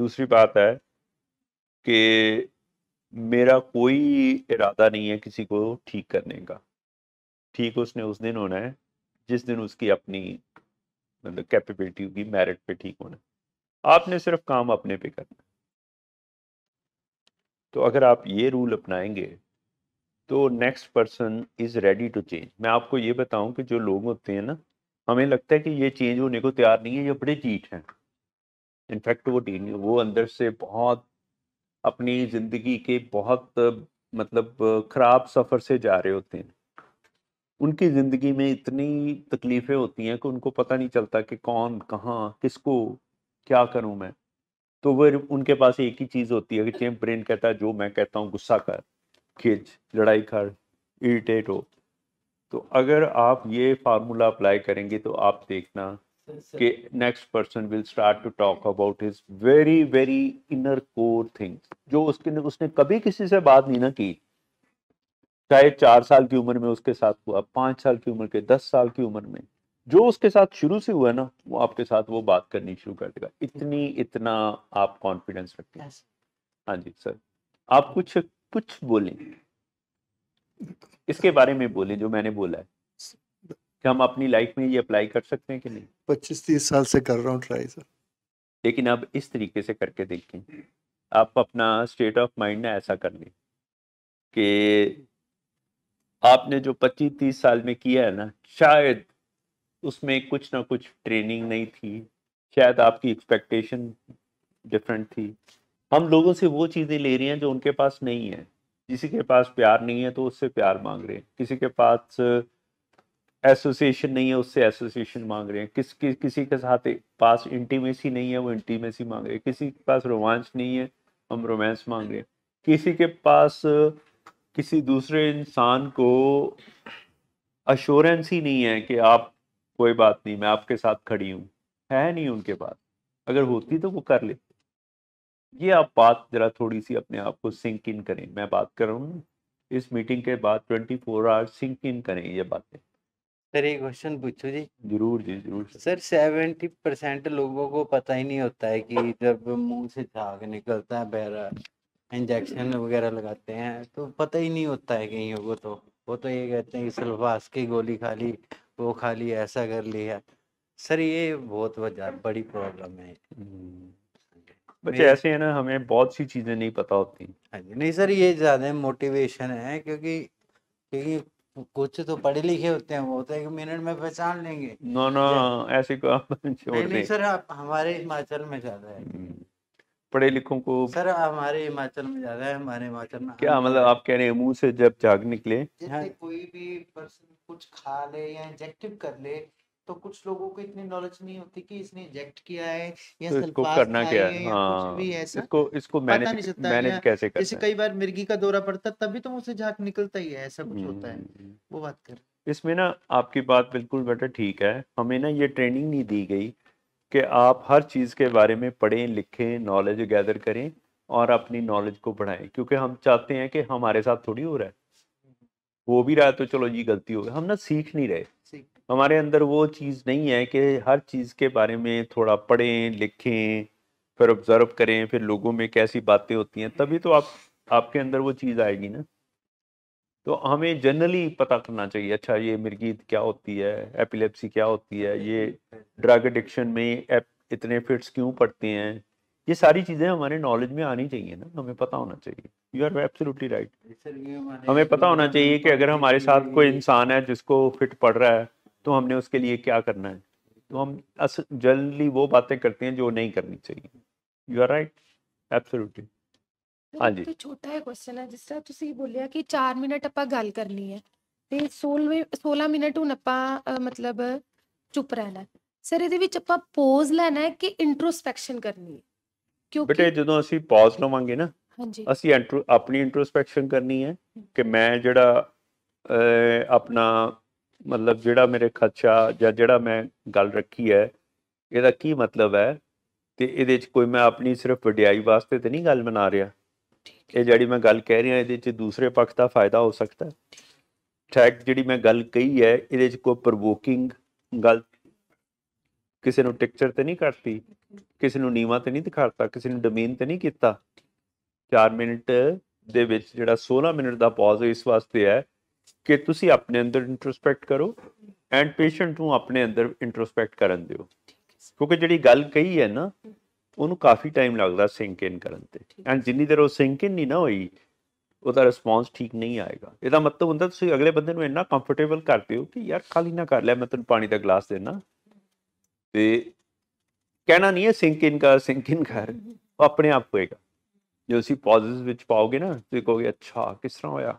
Speaker 1: दूसरी बात है कि मेरा कोई इरादा नहीं है किसी को ठीक करने का ठीक उसने उस दिन होना है जिस दिन उसकी अपनी मतलब कैपेबिलिटी होगी मेरिट पे ठीक होना है आपने सिर्फ काम अपने पे करना है तो अगर आप ये रूल अपनाएंगे तो next person is ready to change मैं आपको ये बताऊं कि जो लोग होते हैं ना हमें लगता है कि ये चेंज होने को तैयार नहीं है ये बड़े चीट हैं इनफैक्ट वो टीन वो अंदर से बहुत अपनी जिंदगी के बहुत मतलब खराब सफर से जा रहे होते हैं उनकी ज़िंदगी में इतनी तकलीफ़ें होती हैं कि उनको पता नहीं चलता कि कौन कहाँ किसको क्या करूं मैं तो वह उनके पास एक ही चीज़ होती है कि चेम ब्रेन कहता है जो मैं कहता हूँ गुस्सा कर खिंच लड़ाई कर इरिटेट हो तो अगर आप ये फार्मूला अप्लाई करेंगे तो आप देखना कि next person will start to talk about his very very inner core things जो उसके उसने कभी किसी से बात नहीं ना की चाहे चार साल की उम्र में उसके साथ हुआ पांच साल की उम्र के दस साल की उम्र में जो उसके साथ शुरू से हुआ ना वो आपके साथ वो बात करनी शुरू कर देगा इतनी इतना आप कॉन्फिडेंस रखते हैं हाँ जी सर आप कुछ कुछ बोलें इसके बारे में बोलें जो मैंने बोला है कि हम अपनी लाइफ में ये अप्लाई कर सकते हैं कि नहीं पच्चीस
Speaker 2: तीस साल से कर रहा हूँ ट्राई सर
Speaker 1: लेकिन अब इस तरीके से करके देखें आप अपना स्टेट ऑफ माइंड ना ऐसा कर लें कि आपने जो पच्चीस तीस साल में किया है ना शायद उसमें कुछ ना कुछ ट्रेनिंग नहीं थी शायद आपकी एक्सपेक्टेशन डिफरेंट थी हम लोगों से वो चीज़ें ले रही हैं जो उनके पास नहीं है किसी के पास प्यार नहीं है तो उससे प्यार मांग रहे हैं किसी के पास एसोसिएशन नहीं है उससे एसोसिएशन मांग रहे हैं किस, कि, किसी के साथ पास इंटीमेसी नहीं है वो इंटीमेसी मांग रहे हैं किसी के पास रोमांस नहीं है हम रोमांस मांग रहे हैं किसी के पास किसी दूसरे इंसान को अश्योरेंस ही नहीं है कि आप कोई बात नहीं मैं आपके साथ खड़ी हूँ है नहीं उनके पास अगर होती तो वो कर लेते ये आप बात जरा थोड़ी सी अपने आप को सिंक इन करें मैं बात कर रहा हूँ इस मीटिंग के बाद twenty four hours sink in करें ये बातें
Speaker 2: सर एक क्वेश्चन पूछो जी
Speaker 1: जरूर जी जरूर
Speaker 2: सर सेवेंटी परसेंट लोगों को पता ही नहीं होता है कि जब मुंह से झाग निकलता है बहरा इंजेक्शन वगैरह लगाते हैं तो पता ही नहीं होता है कहीं को तो वो तो ये कहते हैं कि सल्फास की गोली खा ली वो खा ली ऐसा कर लिया सर ये
Speaker 1: बहुत वजह बड़ी प्रॉब्लम है हम्म। बच्चे ऐसे है ना हमें बहुत सी चीजें नहीं पता होती हाँ
Speaker 2: नहीं सर ये ज्यादा मोटिवेशन है क्योंकि क्योंकि कुछ तो पढ़े लिखे होते हैं वो तो एक मिनट में पहचान लेंगे
Speaker 1: नो नो ऐसी को आप छोड़ दें सर
Speaker 2: आप हमारे हिमाचल में ज्यादा है
Speaker 1: हम्म, पढ़े लिखों को सर
Speaker 2: हमारे हिमाचल में ज्यादा है हमारे हिमाचल में क्या मतलब
Speaker 1: आप कह रहे हैं मुंह से जब जाग निकले जैसे
Speaker 2: हाँ। कोई भी पर्सन कुछ खा ले या इंजेक्टिव कर ले तो कुछ लोगों को इतनी नॉलेज नहीं होती कि इसने इंजेक्ट किया है या तो इसको करना क्या है हाँ, कुछ भी ऐसा इसको इसको मैनेज मैनेज कैसे करना जैसे कई बार मिर्गी का दौरा पड़ता तभी तो मुझसे झाक निकलता ही है ऐसा कुछ होता है हम्म। वो बात कर
Speaker 1: इसमें ना आपकी बात बिल्कुल बेटा ठीक है हमें ना ये ट्रेनिंग नहीं दी गई कि आप हर चीज़ के बारे में पढ़ें लिखें नॉलेज गैदर करें और अपनी नॉलेज को बढ़ाएं क्योंकि हम चाहते हैं कि हमारे साथ थोड़ी हो रहा है वो भी रहा है तो चलो जी गलती हो गई हम ना सीख नहीं रहे सीख हमारे अंदर वो चीज़ नहीं है कि हर चीज़ के बारे में थोड़ा पढ़ें लिखें फिर ऑब्ज़र्व करें फिर लोगों में कैसी बातें होती हैं तभी तो आप आपके अंदर वो चीज़ आएगी ना तो हमें जनरली पता करना चाहिए अच्छा ये मिर्गी क्या होती है एपिलेप्सी क्या होती है ये ड्रग एडिक्शन में एप इतने फिट्स क्यों पड़ते हैं ये सारी चीज़ें हमारे नॉलेज में आनी चाहिए ना हमें पता होना चाहिए यू आर एब्सोल्युटली राइट हमें पता होना चाहिए कि अगर हमारे साथ कोई इंसान है जिसको फिट पड़ रहा है तो हमने उसके लिए क्या करना है तो हम अस जनरली वो बातें करते हैं जो नहीं करनी चाहिए ਯੂ ਆਰ ਰਾਈਟ ਐਬਸੋਲੂਟਲੀ ਹਾਂਜੀ ਤੇ
Speaker 2: ਛੋਟਾ ਜਿਹਾ ਕੁਐਸਚਨ ਹੈ ਜਿਸ ਤਰ੍ਹਾਂ ਤੁਸੀਂ ਬੋਲਿਆ ਕਿ 4 ਮਿੰਟ ਆਪਾਂ ਗੱਲ ਕਰਨੀ ਹੈ ਤੇ 16 16 ਮਿੰਟ ਹੁਣ ਆਪਾਂ ਮਤਲਬ ਚੁੱਪ ਰਹਿਣਾ ਸਰ ਇਹਦੇ ਵਿੱਚ ਆਪਾਂ ਪੋਜ਼ ਲੈਣਾ ਹੈ ਕਿ ਇੰਟਰੋਸਪੈਕਸ਼ਨ ਕਰਨੀ ਹੈ ਕਿਉਂਕਿ
Speaker 1: ਬੇਟੇ ਜਦੋਂ ਅਸੀਂ ਪੋਜ਼ ਲਵਾਂਗੇ ਨਾ ਹਾਂਜੀ ਅਸੀਂ ਆਪਣੀ ਇੰਟਰੋਸਪੈਕਸ਼ਨ ਕਰਨੀ ਹੈ ਕਿ ਮੈਂ ਜਿਹੜਾ ਆਪਣਾ ਮਤਲਬ ਜਿਹੜਾ ਮੇਰੇ ਖਰਚਾ ਜਾਂ ਜਿਹੜਾ ਮੈਂ ਗੱਲ ਰੱਖੀ ਹੈ ਇਹਦਾ ਕੀ ਮਤਲਬ ਹੈ ਤੇ ਇਹਦੇ ਵਿੱਚ ਕੋਈ ਮੈਂ ਆਪਣੀ ਸਿਰਫ ਵਡਿਆਈ ਵਾਸਤੇ ਤੇ ਨਹੀਂ ਗੱਲ ਮਨਾ ਰਿਹਾ ਇਹ ਜਿਹੜੀ ਮੈਂ ਗੱਲ ਕਹਿ ਰਿਹਾ ਇਹਦੇ ਵਿੱਚ ਦੂਸਰੇ ਪੱਖ ਦਾ ਫਾਇਦਾ ਹੋ ਸਕਦਾ ਹੈ ਜਿਹੜੀ ਮੈਂ ਗੱਲ ਕਹੀ ਹੈ ਇਹਦੇ ਵਿੱਚ ਕੋਈ ਪ੍ਰੋਵੋਕਿੰਗ ਗੱਲ ਕਿਸੇ ਨੂੰ ਟਿਕਚਰ ਤੇ ਨਹੀਂ ਕਰਤੀ ਕਿਸੇ ਨੂੰ ਨੀਵਾ ਤੇ ਨਹੀਂ ਦਿਖਾਤਾ ਕਿਸੇ ਨੂੰ ਡੋਮੇਨ ਤੇ ਨਹੀਂ ਕੀਤਾ 4 ਮਿੰਟ ਦੇ ਵਿੱਚ ਜਿਹੜਾ 16 ਮਿੰਟ ਦਾ ਪਾਜ਼ ਇਸ ਵਾਸਤੇ ਹੈ ਕਿ ਤੁਸੀਂ ਆਪਣੇ ਅੰਦਰ ਇੰਟਰਸਪੈਕਟ ਕਰੋ ਐਂਡ ਪੇਸ਼ੈਂਟ ਨੂੰ ਆਪਣੇ ਅੰਦਰ ਇੰਟਰਸਪੈਕਟ ਕਰਨ ਦਿਓ ਕਿਉਂਕਿ ਜਿਹੜੀ ਗੱਲ ਕਹੀ ਹੈ ਨਾ ਉਹਨੂੰ ਕਾਫੀ ਟਾਈਮ ਲੱਗਦਾ ਸਿੰਕ ਇਨ ਕਰਨ ਤੇ ਐਂਡ ਜਿੰਨੀ ਦੇਰ ਉਹ ਸਿੰਕ ਇਨ ਨਹੀਂ ਨਾ ਹੋਈ ਉਹਦਾ ਰਿਸਪੌਂਸ ਠੀਕ ਨਹੀਂ ਆਏਗਾ ਇਹਦਾ ਮਤਲਬ ਹੁੰਦਾ ਤੁਸੀਂ ਅਗਲੇ ਬੰਦੇ ਨੂੰ ਇੰਨਾ ਕੰਫਰਟੇਬਲ ਕਰਦੇ ਹੋ ਕਿ ਯਾਰ ਖਾਲੀ ਨਾ ਕਰ ਲੈ ਮੈਂ ਤੈਨੂੰ ਪਾਣੀ ਦਾ ਗਲਾਸ ਦੇਣਾ ਤੇ ਕਹਿਣਾ ਨਹੀਂ ਹੈ ਸਿੰਕ ਇਨ ਕਰ ਸਿੰਕ ਇਨ ਕਰ ਉਹ ਆਪਣੇ ਆਪ ਹੋਏਗਾ ਜੇ ਤੁਸੀਂ ਪਾਜ਼ਸ ਵਿੱਚ ਪਾਓਗੇ ਨਾ ਤੁਸੀਂ ਕਹੋਗੇ ਅੱਛਾ ਕਿਸ ਤਰ੍ਹਾਂ ਹੋਇਆ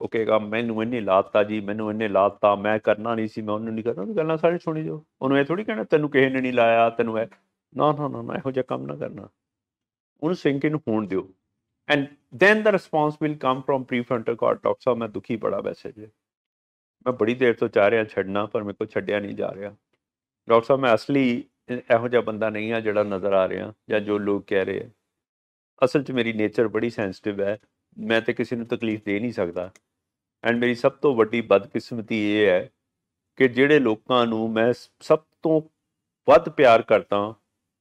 Speaker 1: ਉਹ ਕਹੇਗਾ ਮੈਨੂੰ ਇੰਨੇ ਲਾਤਾ ਜੀ ਮੈਨੂੰ ਇੰਨੇ ਲਾਤਾ ਮੈਂ ਕਰਨਾ ਨਹੀਂ ਸੀ ਮੈਂ ਉਹਨੂੰ ਨਹੀਂ ਕਰਨਾ ਗੱਲਾਂ ਸਾਰੇ ਸੁਣੀ ਜੋ ਉਹਨੂੰ ਇਹ ਥੋੜੀ ਕਹਿਣਾ ਤੈਨੂੰ ਕਿਸੇ ਨੇ ਨਹੀਂ ਲਾਇਆ ਤੈਨੂੰ ਐ ਨਾ ਨਾ ਨਾ ਇਹੋ ਜਿਹਾ ਕੰਮ ਨਾ ਕਰਨਾ ਉਹਨੂੰ ਸਿੰਕਿੰਗ ਹੋਣ ਦਿਓ and then the response will come from prefrontal cortex ਆ ਮੈਂ ਦੁਖੀ ਬੜਾ ਵੈਸੇ ਜੇ ਮੈਂ ਬੜੀ ਦੇਰ ਤੋਂ ਚਾਹ ਰਿਹਾ ਛੱਡਣਾ ਪਰ ਮੇਰੇ ਕੋਲ ਛੱਡਿਆ ਨਹੀਂ ਜਾ ਰਿਹਾ ਡਾਕਟਰ ਸਾਹਿਬ ਮੈਂ ਅਸਲੀ ਇਹੋ ਜਿਹਾ ਬੰਦਾ ਨਹੀਂ ਆ ਜਿਹੜਾ ਨਜ਼ਰ ਆ ਰਿਹਾ ਜਾਂ ਜੋ ਲੋਕ ਕਹਿ ਰਹੇ ਆ ਅਸਲ 'ਚ ਮੇਰੀ ਨੇਚਰ ਬੜੀ ਸੈਂਸਿਟਿਵ ਹੈ ਮੈਂ ਤੇ ਕਿਸੇ ਨੂੰ ਤਕਲੀਫ ਦੇ ਨਹੀਂ ਸਕਦਾ ਐਂਡ ਮੇਰੀ ਸਭ ਤੋਂ ਵੱਡੀ ਬਦਕਿਸਮਤੀ ਇਹ ਹੈ ਕਿ ਜਿਹੜੇ ਲੋਕਾਂ ਨੂੰ ਮੈਂ ਸਭ ਤੋਂ ਵੱਧ ਪਿਆਰ ਕਰਦਾ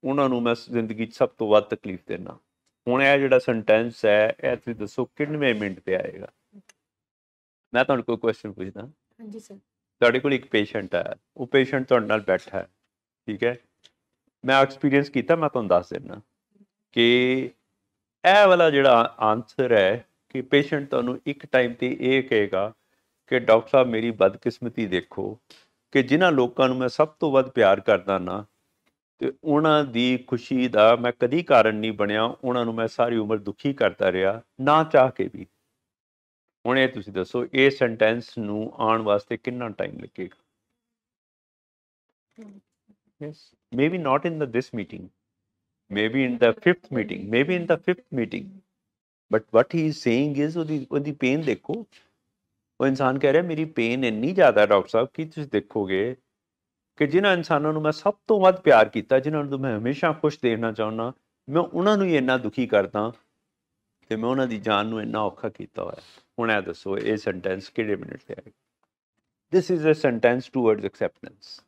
Speaker 1: ਉਹਨਾਂ ਨੂੰ ਮੈਂ ਜ਼ਿੰਦਗੀ 'ਚ ਸਭ ਤੋਂ ਵੱਧ ਤਕਲੀਫ ਦੇਣਾ ਹੁਣ ਇਹ ਜਿਹੜਾ ਸੈਂਟੈਂਸ ਹੈ ਇਹ ਤੁਸੀਂ ਦੱਸੋ ਕਿੰਨੇ ਮਿੰਟ ਤੇ ਆਏਗਾ ਮੈਂ ਤੁਹਾਨੂੰ ਕੋਈ ਕੁਐਸਚਨ ਪੁੱਛਦਾ
Speaker 2: ਹਾਂਜੀ ਸਰ
Speaker 1: ਤੁਹਾਡੇ ਕੋਲ ਇੱਕ ਪੇਸ਼ੈਂਟ ਹੈ ਉਹ ਪੇਸ਼ੈਂਟ ਤੁਹਾਡੇ ਨਾਲ ਬੈਠਾ ਹੈ ਠੀਕ ਹੈ ਮੈਂ ਐਕਸਪੀਰੀਅੰਸ ਕੀਤਾ ਮੈਂ ਤੁਹਾਨੂੰ ਦੱਸ ਦਿੰਦਾ ਕਿ ਇਹ ਵਾਲਾ ਜਿਹੜਾ ਆਨਸਰ ਹੈ ਕਿ ਪੇਸ਼ੈਂਟ ਤੁਹਾਨੂੰ ਇੱਕ ਟਾਈਮ ਤੇ ਇਹ ਕਹੇਗਾ ਕਿ ਡਾਕਟਰ ਸਾਹਿਬ ਮੇਰੀ ਬਦਕਿਸਮਤੀ ਦੇਖੋ ਕਿ ਜਿਨ੍ਹਾਂ ਲੋਕਾਂ ਨੂੰ ਮੈਂ ਸਭ ਤੋਂ ਵੱਧ ਪਿਆਰ ਕਰਦਾ ਨਾ ਤੇ ਉਹਨਾਂ ਦੀ ਖੁਸ਼ੀ ਦਾ ਮੈਂ ਕਦੀ ਕਾਰਨ ਨਹੀਂ ਬਣਿਆ ਉਹਨਾਂ ਨੂੰ ਮੈਂ ਸਾਰੀ ਉਮਰ ਦੁਖੀ ਕਰਦਾ ਰਿਹਾ ਨਾ ਚਾਹ ਕੇ ਵੀ ਹੁਣ ਇਹ ਤੁਸੀਂ ਦੱਸੋ ਇਹ ਸੈਂਟੈਂਸ ਨੂੰ ਆਉਣ ਵਾਸਤੇ ਕਿੰਨਾ ਟਾਈਮ ਲੱਗੇਗਾ yes maybe not in this meeting maybe in the 5th meeting maybe in the 5th meeting but what he is saying is ਉਹਦੀ ਉਹਦੀ ਪੇਨ ਦੇਖੋ ਉਹ ਇਨਸਾਨ ਕਹਿ ਰਿਹਾ ਮੇਰੀ ਪੇਨ ਇੰਨੀ ਜ਼ਿਆਦਾ ਡਾਕਟਰ ਸਾਹਿਬ ਕੀ ਤੁਸੀਂ ਦੇਖੋਗੇ ਕਿ ਜਿਨ੍ਹਾਂ ਇਨਸਾਨਾਂ ਨੂੰ ਮੈਂ ਸਭ ਤੋਂ ਵੱਧ ਪਿਆਰ ਕੀਤਾ ਜਿਨ੍ਹਾਂ ਨੂੰ ਮੈਂ ਹਮੇਸ਼ਾ ਖੁਸ਼ ਦੇਖਣਾ ਚਾਹੁੰਦਾ ਮੈਂ ਉਹਨਾਂ ਨੂੰ ਹੀ ਇੰਨਾ ਦੁਖੀ ਕਰਦਾ ਤੇ ਮੈਂ ਉਹਨਾਂ ਦੀ ਜਾਨ ਨੂੰ ਇੰਨਾ ਔਖਾ ਕੀਤਾ ਹੋਇਆ ਹੁਣ ਇਹ ਦੱਸੋ ਇਹ ਸੈਂਟੈਂਸ ਕਿਹੜੇ ਮਿੰਟ ਤੇ ਆਏਗਾ this is a sentence towards acceptance